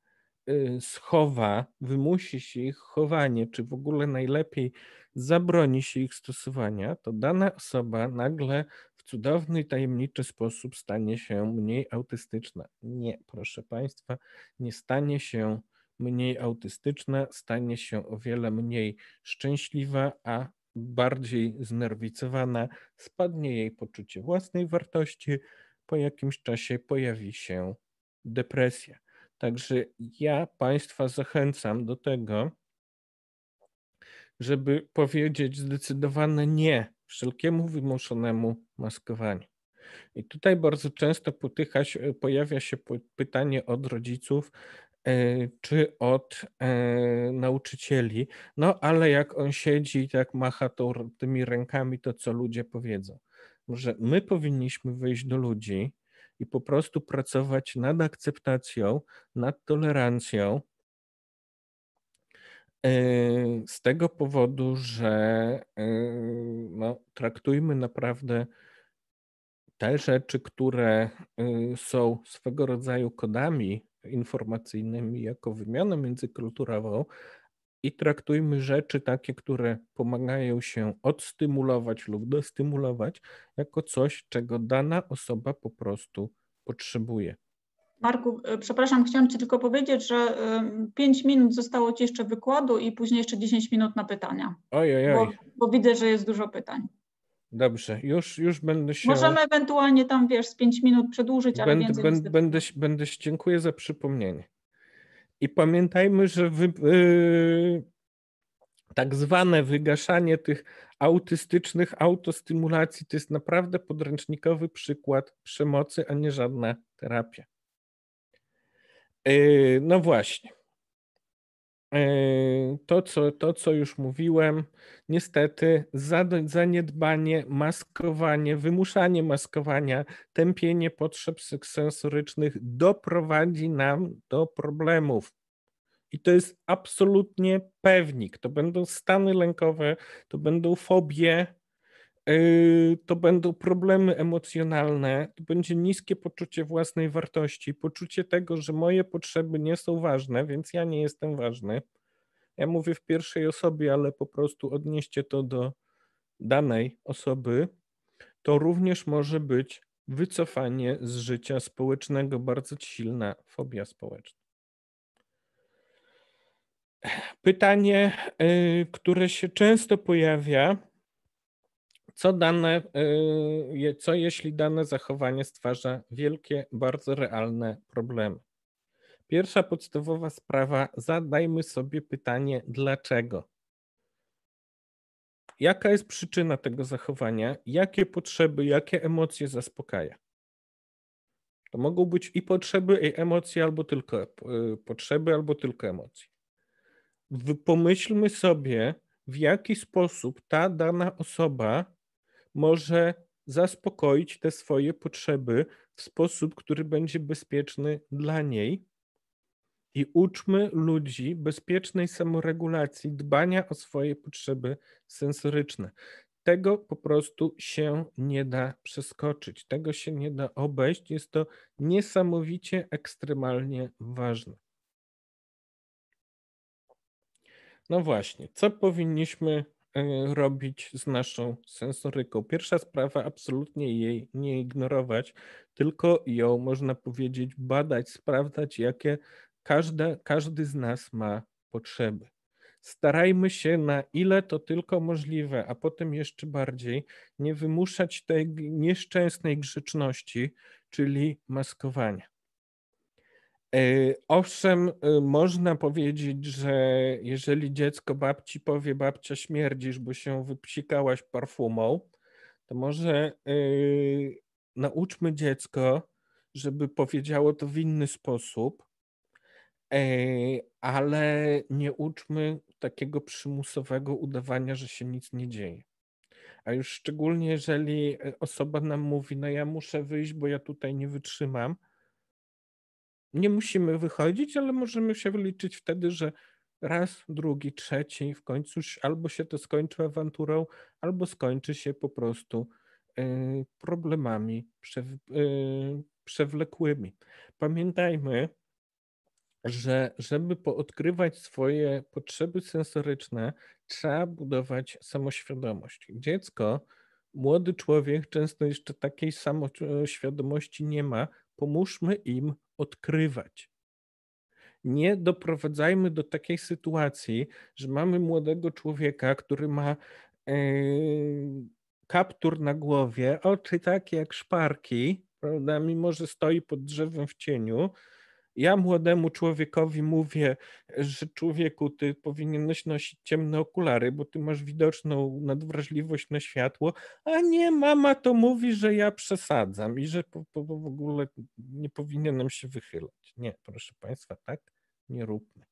Y, schowa, wymusi się ich chowanie, czy w ogóle najlepiej zabroni się ich stosowania, to dana osoba nagle w cudowny, tajemniczy sposób stanie się mniej autystyczna. Nie, proszę Państwa, nie stanie się mniej autystyczna, stanie się o wiele mniej szczęśliwa, a bardziej znerwicowana, spadnie jej poczucie własnej wartości, po jakimś czasie pojawi się depresja. Także ja Państwa zachęcam do tego, żeby powiedzieć zdecydowane nie wszelkiemu wymuszonemu maskowaniu. I tutaj bardzo często potyka się, pojawia się pytanie od rodziców e, czy od e, nauczycieli, no ale jak on siedzi i tak macha tymi rękami, to co ludzie powiedzą. Może my powinniśmy wyjść do ludzi i po prostu pracować nad akceptacją, nad tolerancją. Yy, z tego powodu, że yy, no, traktujmy naprawdę te rzeczy, które yy, są swego rodzaju kodami informacyjnymi jako wymianę międzykulturową, i traktujmy rzeczy takie, które pomagają się odstymulować lub dostymulować, jako coś, czego dana osoba po prostu potrzebuje. Marku, e, przepraszam, chciałam Ci tylko powiedzieć, że 5 minut zostało Ci jeszcze wykładu i później jeszcze 10 minut na pytania. Ojej. Bo, bo widzę, że jest dużo pytań. Dobrze, już, już będę się. Możemy ewentualnie tam, wiesz, z 5 minut przedłużyć, ale będę, więcej. Będę, będę, będę, dziękuję za przypomnienie. I pamiętajmy, że wy, yy, tak zwane wygaszanie tych autystycznych autostymulacji to jest naprawdę podręcznikowy przykład przemocy, a nie żadna terapia. Yy, no właśnie. Yy, to co, to, co już mówiłem, niestety zaniedbanie, maskowanie, wymuszanie maskowania, tępienie potrzeb sensorycznych doprowadzi nam do problemów. I to jest absolutnie pewnik. To będą stany lękowe, to będą fobie, E, to będą problemy emocjonalne, to będzie niskie poczucie własnej wartości, poczucie tego, że moje potrzeby nie są ważne, więc ja nie jestem ważny. Ja mówię w pierwszej osobie, ale po prostu odnieście to do danej osoby. To również może być wycofanie z życia społecznego, bardzo silna fobia społeczna. Pytanie, e, które się często pojawia, co dane, y, co jeśli dane zachowanie stwarza wielkie, bardzo realne problemy? Pierwsza podstawowa sprawa, zadajmy sobie pytanie, dlaczego? Jaka jest przyczyna tego zachowania? Jakie potrzeby, jakie emocje zaspokaja? To mogą być i potrzeby, i emocje, albo tylko y, potrzeby, albo tylko emocje. Pomyślmy sobie, w jaki sposób ta dana osoba może zaspokoić te swoje potrzeby w sposób, który będzie bezpieczny dla niej. I uczmy ludzi bezpiecznej samoregulacji, dbania o swoje potrzeby sensoryczne. Tego po prostu się nie da przeskoczyć, tego się nie da obejść. Jest to niesamowicie ekstremalnie ważne. No właśnie, co powinniśmy E, robić z naszą sensoryką. Pierwsza sprawa, absolutnie jej nie ignorować, tylko ją, można powiedzieć, badać, sprawdzać, jakie każde, każdy z nas ma potrzeby. Starajmy się na ile to tylko możliwe, a potem jeszcze bardziej nie wymuszać tej nieszczęsnej grzeczności, czyli maskowania. E, owszem, e, można powiedzieć, że jeżeli dziecko babci powie, babcia śmierdzisz, bo się wypsikałaś perfumą, to może e, nauczmy dziecko, żeby powiedziało to w inny sposób, ale nie uczmy takiego przymusowego udawania, że się nic nie dzieje. A już szczególnie, jeżeli osoba nam mówi, no ja muszę wyjść, bo ja tutaj nie wytrzymam, nie musimy wychodzić, ale możemy się wyliczyć wtedy, że raz, drugi, trzeci, w końcu albo się to skończy awanturą, albo skończy się po prostu e, problemami e, przewlekłymi. Pamiętajmy, że żeby poodkrywać swoje potrzeby sensoryczne, trzeba budować samoświadomość. Dziecko, młody człowiek często jeszcze takiej samoświadomości nie ma, Pomóżmy im odkrywać. Nie doprowadzajmy do takiej sytuacji, że mamy młodego człowieka, który ma e, kaptur na głowie, oczy takie jak szparki, prawda, mimo że stoi pod drzewem w cieniu, ja młodemu człowiekowi mówię, że człowieku, ty powinieneś nosić ciemne okulary, bo ty masz widoczną nadwrażliwość na światło, a nie mama to mówi, że ja przesadzam i że po, po, w ogóle nie powinienem się wychylać. Nie, proszę Państwa, tak nie róbmy.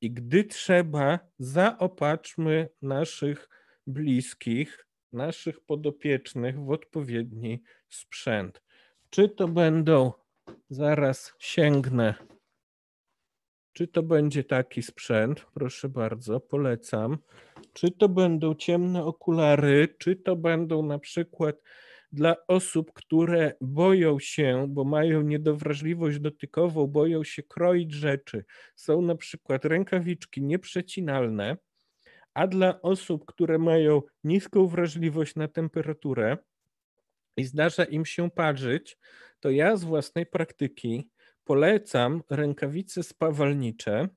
I gdy trzeba, zaopatrzmy naszych bliskich, naszych podopiecznych w odpowiedni sprzęt. Czy to będą Zaraz sięgnę. Czy to będzie taki sprzęt? Proszę bardzo, polecam. Czy to będą ciemne okulary? Czy to będą na przykład dla osób, które boją się, bo mają niedowrażliwość dotykową, boją się kroić rzeczy? Są na przykład rękawiczki nieprzecinalne, a dla osób, które mają niską wrażliwość na temperaturę i zdarza im się parzyć, to ja z własnej praktyki polecam rękawice spawalnicze,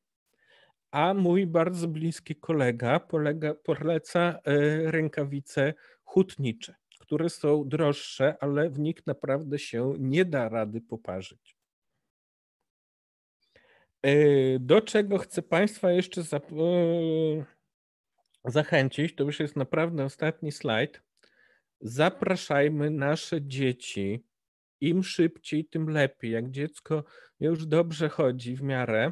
a mój bardzo bliski kolega polega, poleca e, rękawice hutnicze, które są droższe, ale w nich naprawdę się nie da rady poparzyć. E, do czego chcę Państwa jeszcze e, zachęcić, to już jest naprawdę ostatni slajd. Zapraszajmy nasze dzieci im szybciej, tym lepiej. Jak dziecko już dobrze chodzi w miarę,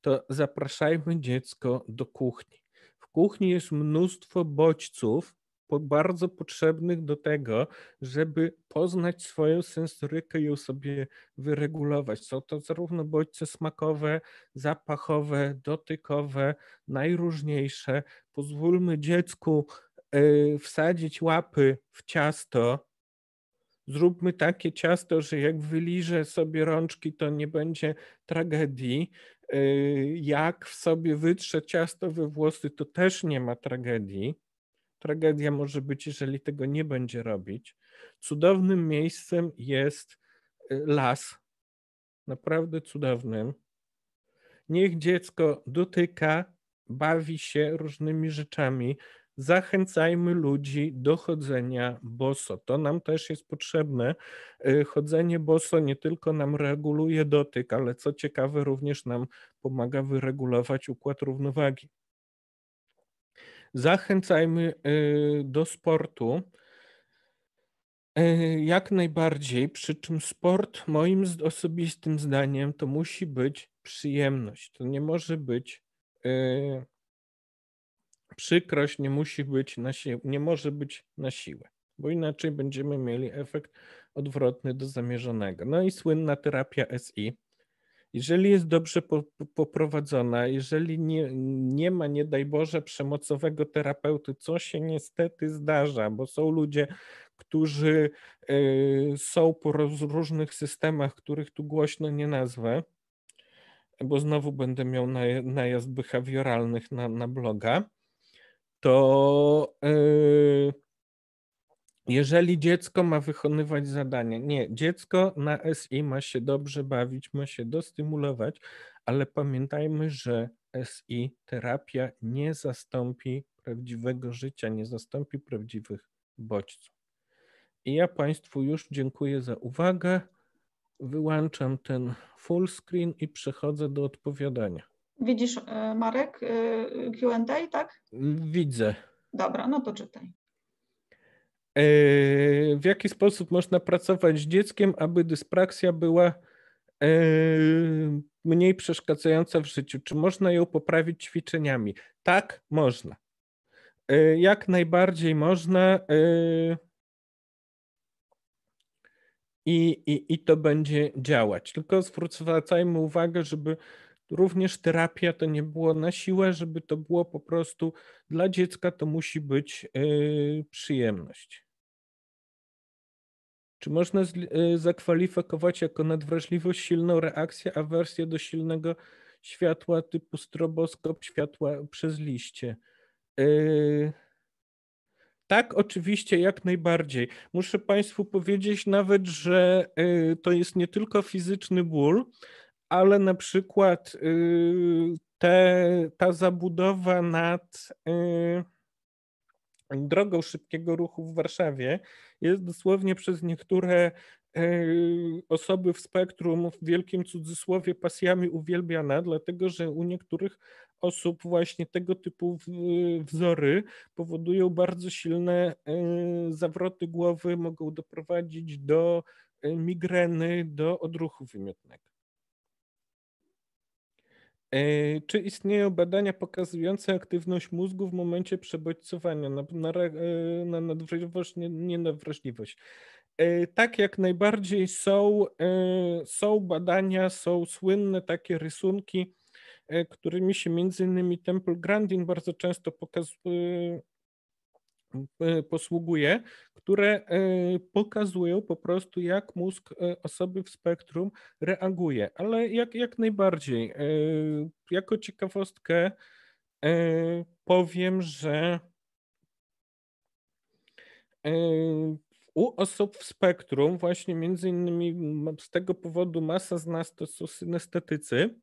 to zapraszajmy dziecko do kuchni. W kuchni jest mnóstwo bodźców, bardzo potrzebnych do tego, żeby poznać swoją sensorykę i ją sobie wyregulować. Są to zarówno bodźce smakowe, zapachowe, dotykowe, najróżniejsze. Pozwólmy dziecku y, wsadzić łapy w ciasto zróbmy takie ciasto, że jak wyliżę sobie rączki, to nie będzie tragedii. Y, jak w sobie wytrzę ciasto we włosy, to też nie ma tragedii. Tragedia może być, jeżeli tego nie będzie robić. Cudownym miejscem jest y, las, naprawdę cudownym. Niech dziecko dotyka, bawi się różnymi rzeczami, zachęcajmy ludzi do chodzenia boso. To nam też jest potrzebne. Y, chodzenie boso nie tylko nam reguluje dotyk, ale co ciekawe, również nam pomaga wyregulować układ równowagi. Zachęcajmy y, do sportu. Y, jak najbardziej, przy czym sport, moim osobistym zdaniem, to musi być przyjemność. To nie może być przykrość nie musi być na siłę, nie może być na siłę, bo inaczej będziemy mieli efekt odwrotny do zamierzonego. No i słynna terapia SI. Jeżeli jest dobrze po, poprowadzona, jeżeli nie, nie ma, nie daj Boże, przemocowego terapeuty, co się niestety zdarza, bo są ludzie, którzy y, są po roz, różnych systemach, których tu głośno nie nazwę, bo znowu będę miał naja, najazd behawioralnych na, na bloga to e, jeżeli dziecko ma wykonywać zadania, nie, dziecko na SI ma się dobrze bawić, ma się dostymulować, ale pamiętajmy, że SI terapia nie zastąpi prawdziwego życia, nie zastąpi prawdziwych bodźców. I ja Państwu już dziękuję za uwagę. Wyłączam ten full screen i przechodzę do odpowiadania. Widzisz, e, Marek, e, QA, tak? Widzę. Dobra, no to czytaj. E, w jaki sposób można pracować z dzieckiem, aby dyspraksja była mniej przeszkadzająca w życiu? Czy można ją poprawić ćwiczeniami? Tak, można. Jak najbardziej można. I, i, i to będzie działać. Tylko zwracajmy uwagę, żeby Również terapia to nie było na siłę, żeby to było po prostu dla dziecka to musi być e, przyjemność. Czy można e, zakwalifikować jako nadwrażliwość silną reakcję, awersję do silnego światła typu stroboskop, światła przez liście? E, tak, oczywiście, jak najbardziej. Muszę Państwu powiedzieć nawet, że to jest nie tylko fizyczny ból, ale na przykład y, te, ta zabudowa nad y, drogą szybkiego ruchu w Warszawie jest dosłownie przez niektóre y, osoby w spektrum w wielkim cudzysłowie pasjami uwielbiana, dlatego że u niektórych osób właśnie tego typu wzory powodują bardzo silne zawroty głowy, mogą doprowadzić do migreny, do odruchu wymiotnego. E, czy istnieją badania pokazujące aktywność mózgu w momencie przebodźcowania na, na, e, na nadwrażliwość, nie, nie na wrażliwość? E, tak, jak najbardziej są, są badania, są słynne takie rysunki, którymi się między innymi Temple Grandin bardzo często pokazuje, E, posługuje, które e, pokazują po prostu, jak mózg e, osoby w spektrum reaguje. Ale jak, jak najbardziej, jako ciekawostkę powiem, że u osób w spektrum, właśnie między innymi z tego powodu masa z nas to są synestetycy,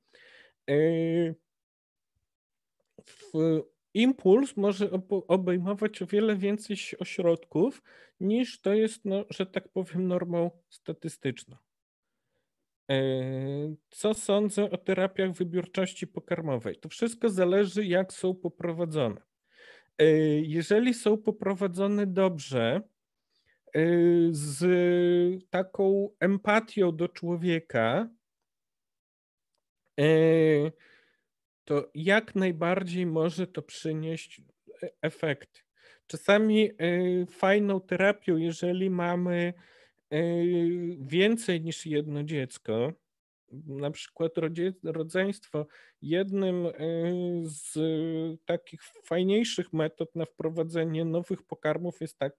w, impuls może obejmować o wiele więcej ośrodków niż to jest, no, że tak powiem, normą statystyczną. E, co sądzę o terapiach wybiórczości pokarmowej? To wszystko zależy, jak są poprowadzone. E, jeżeli są poprowadzone dobrze, e, z taką empatią do człowieka, to jak najbardziej może to przynieść e, efekt. Czasami e, fajną terapią, jeżeli mamy e, więcej niż jedno dziecko, na przykład rodzie, rodzeństwo, jednym z takich fajniejszych metod na wprowadzenie nowych pokarmów jest tak,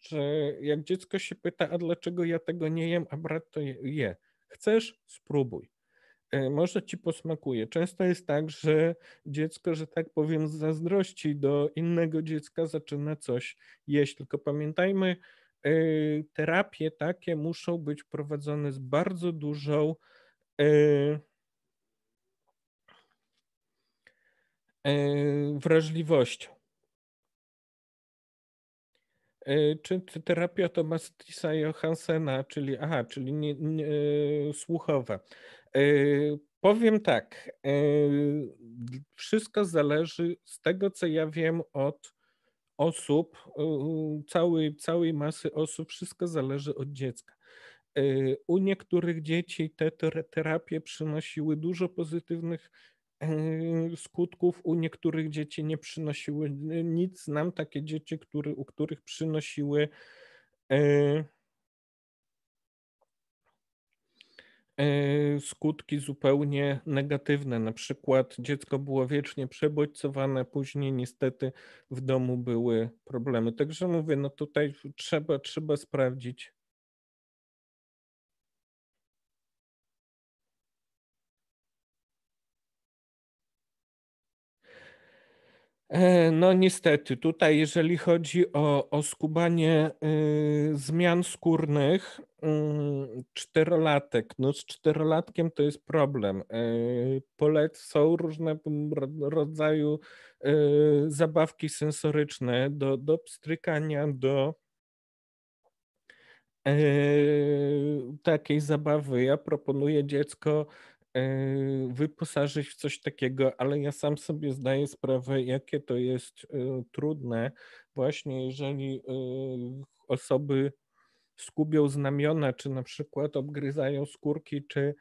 że jak dziecko się pyta, a dlaczego ja tego nie jem, a brat to je, chcesz, spróbuj. E, może ci posmakuje. Często jest tak, że dziecko, że tak powiem, z zazdrości do innego dziecka zaczyna coś jeść. Tylko pamiętajmy, e, terapie takie muszą być prowadzone z bardzo dużą e, wrażliwością. Czy terapia Tomastisa Johansena, czyli aha, czyli nie, nie, słuchowa. E, powiem tak. E, wszystko zależy z tego, co ja wiem, od osób, całej, całej masy osób, wszystko zależy od dziecka. E, u niektórych dzieci te terapie przynosiły dużo pozytywnych skutków, u niektórych dzieci nie przynosiły nic. Znam takie dzieci, który, u których przynosiły E, skutki zupełnie negatywne. Na przykład dziecko było wiecznie przebodźcowane, później niestety w domu były problemy. Także mówię, no tutaj trzeba, trzeba sprawdzić E, no niestety, tutaj jeżeli chodzi o, o skubanie y, zmian skórnych, y, czterolatek, no z czterolatkiem to jest problem. Y, e, polec są różne rodzaju y, zabawki sensoryczne do, do pstrykania, do e, takiej zabawy. Ja proponuję dziecko E, wyposażyć w coś takiego, ale ja sam sobie zdaję sprawę, jakie to jest e, trudne, właśnie jeżeli e, osoby skubią znamiona, czy na przykład obgryzają skórki, czy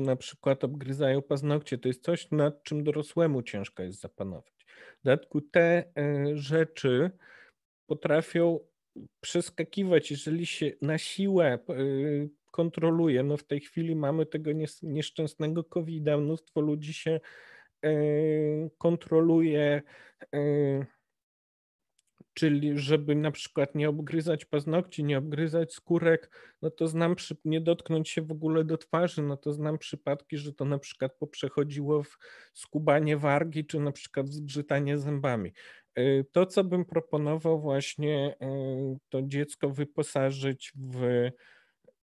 na przykład obgryzają paznokcie. To jest coś, nad czym dorosłemu ciężko jest zapanować. W dodatku te rzeczy potrafią przeskakiwać, jeżeli się na siłę y, kontroluje. No w tej chwili mamy tego nieszczęsnego COVID-a, mnóstwo ludzi się y, kontroluje, y, czyli żeby na przykład nie obgryzać paznokci, nie obgryzać skórek, no to znam, nie dotknąć się w ogóle do twarzy, no to znam przypadki, że to na przykład poprzechodziło w skubanie wargi, czy na przykład zgrzytanie zębami. E, to, co bym proponował, właśnie e, to dziecko wyposażyć w,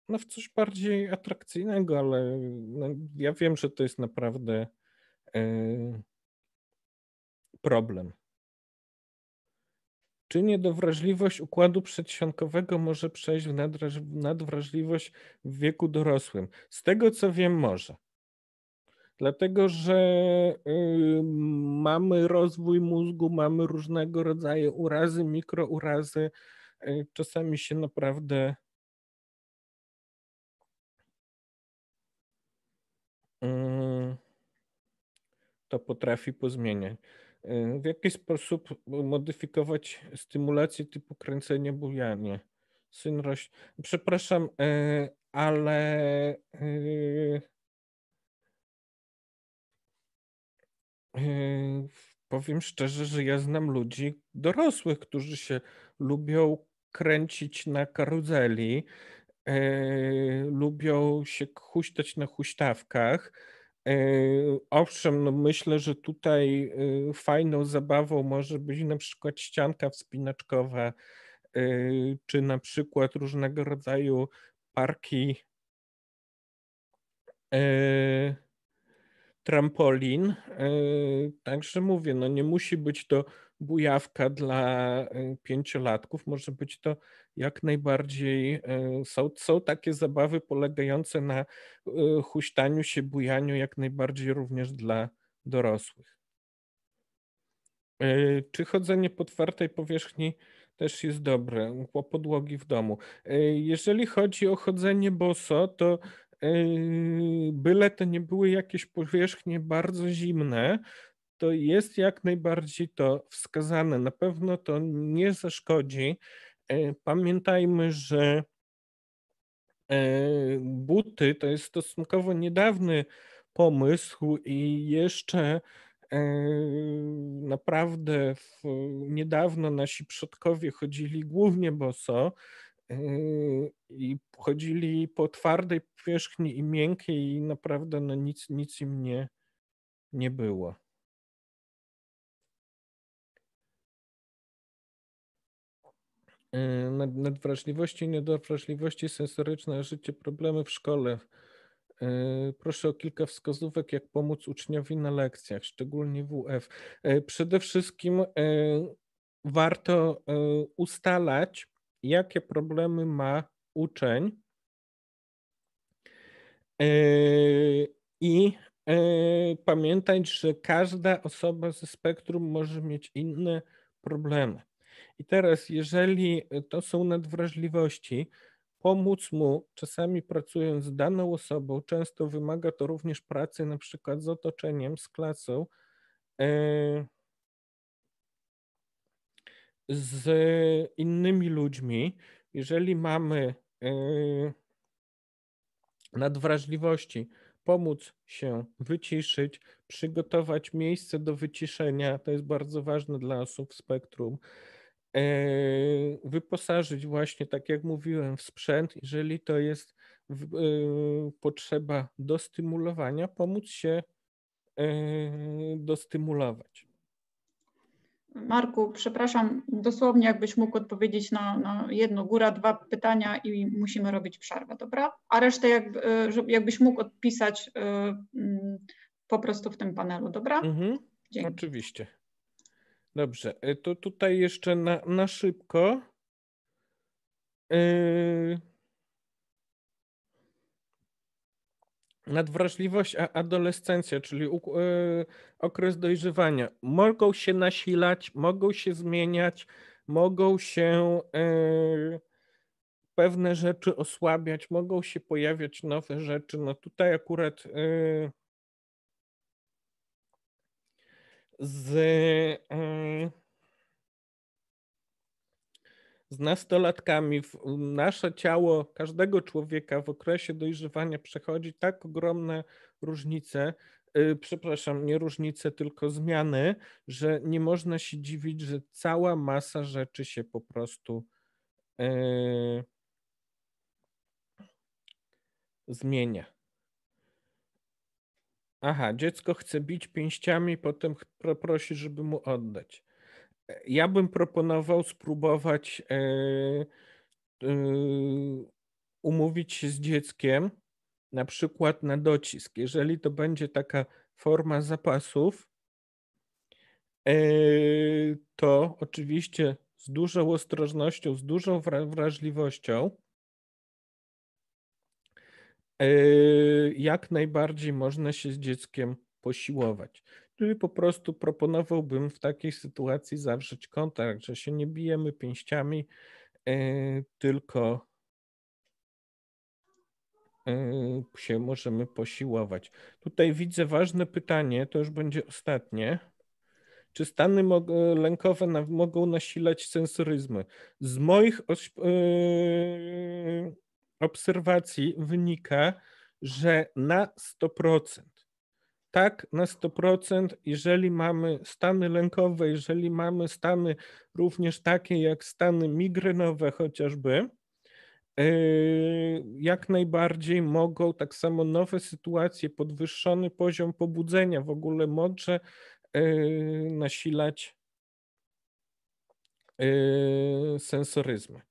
no w coś bardziej atrakcyjnego, ale no ja wiem, że to jest naprawdę e, problem. Czy niedowrażliwość układu przedsionkowego może przejść w nadwrażliwość w wieku dorosłym? Z tego co wiem, może. Dlatego, że y, mamy rozwój mózgu, mamy różnego rodzaju urazy, mikrourazy. Y, czasami się naprawdę y, to potrafi pozmieniać. W jaki sposób modyfikować stymulację typu kręcenie, bujanie, synrość? Przepraszam, ale Yy, powiem szczerze, że ja znam ludzi dorosłych, którzy się lubią kręcić na karuzeli, yy, lubią się huśtać na huśtawkach. Yy, owszem, no myślę, że tutaj yy, fajną zabawą może być na przykład ścianka wspinaczkowa, czy na przykład różnego rodzaju parki. Yy, trampolin. E, także mówię, no nie musi być to bujawka dla e, pięciolatków, może być to jak najbardziej. E, są, są takie zabawy polegające na huśtaniu się, bujaniu, jak najbardziej również dla dorosłych. Czy chodzenie po twardej powierzchni też jest dobre, po podłogi w domu. Jeżeli chodzi o chodzenie boso, to Yy, byle to nie były jakieś powierzchnie bardzo zimne, to jest jak najbardziej to wskazane. Na pewno to nie zaszkodzi. Yy, pamiętajmy, że yy, buty to jest stosunkowo niedawny pomysł i jeszcze naprawdę niedawno nasi przodkowie chodzili głównie boso. Yy, i chodzili po twardej powierzchni i miękkiej i naprawdę no nic, nic im nie, nie było. Yy, nad, nadwrażliwości i niedowrażliwości sensoryczne, życie, problemy w szkole. Yy, proszę o kilka wskazówek, jak pomóc uczniowi na lekcjach, szczególnie WF. Przede wszystkim warto ustalać, jakie problemy ma uczeń. E, I e, pamiętać, że każda osoba ze spektrum może mieć inne problemy. I teraz, jeżeli to są nadwrażliwości, pomóc mu czasami pracując z daną osobą, często wymaga to również pracy na przykład z otoczeniem, z klasą. E, z innymi ludźmi, jeżeli mamy e, nadwrażliwości, pomóc się wyciszyć, przygotować miejsce do wyciszenia, to jest bardzo ważne dla osób w spektrum. E, wyposażyć właśnie, tak jak mówiłem, w sprzęt, jeżeli to jest e, potrzeba do stymulowania, pomóc się dostymulować. Marku, przepraszam, dosłownie jakbyś mógł odpowiedzieć na, na, jedno, góra dwa pytania i musimy robić przerwę, dobra? A resztę jak, e, jakbyś mógł odpisać e, mm, po prostu w tym panelu, dobra? Mhm, Oczywiście. Dobrze, e, to tutaj jeszcze na, na szybko. Yy... nadwrażliwość a adolescencja, czyli e, okres dojrzewania, mogą się nasilać, mogą się zmieniać, mogą się e, pewne rzeczy osłabiać, mogą się pojawiać nowe rzeczy. No tutaj akurat e, z z nastolatkami. Nasze ciało każdego człowieka w okresie dojrzewania przechodzi tak ogromne różnice, y, przepraszam, nie różnice, tylko zmiany, że nie można się dziwić, że cała masa rzeczy się po prostu yy, zmienia. Aha, dziecko chce bić pięściami, potem prosi, żeby mu oddać. Ja bym proponował spróbować e, e, umówić się z dzieckiem na przykład na docisk. Jeżeli to będzie taka forma zapasów, e, to oczywiście z dużą ostrożnością, z dużą wrażliwością, jak najbardziej można się z dzieckiem posiłować czyli po prostu proponowałbym w takiej sytuacji zawrzeć kontakt, że się nie bijemy pięściami, e, tylko e, się możemy posiłować. Tutaj widzę ważne pytanie, to już będzie ostatnie. Czy stany lękowe mogą nasilać sensoryzmy? Z moich e, obserwacji wynika, że na 100% tak na 100%, jeżeli mamy stany lękowe, jeżeli mamy stany również takie jak stany migrenowe chociażby, e, jak najbardziej mogą tak samo nowe sytuacje, podwyższony poziom pobudzenia w ogóle może e, nasilać e, sensoryzmy.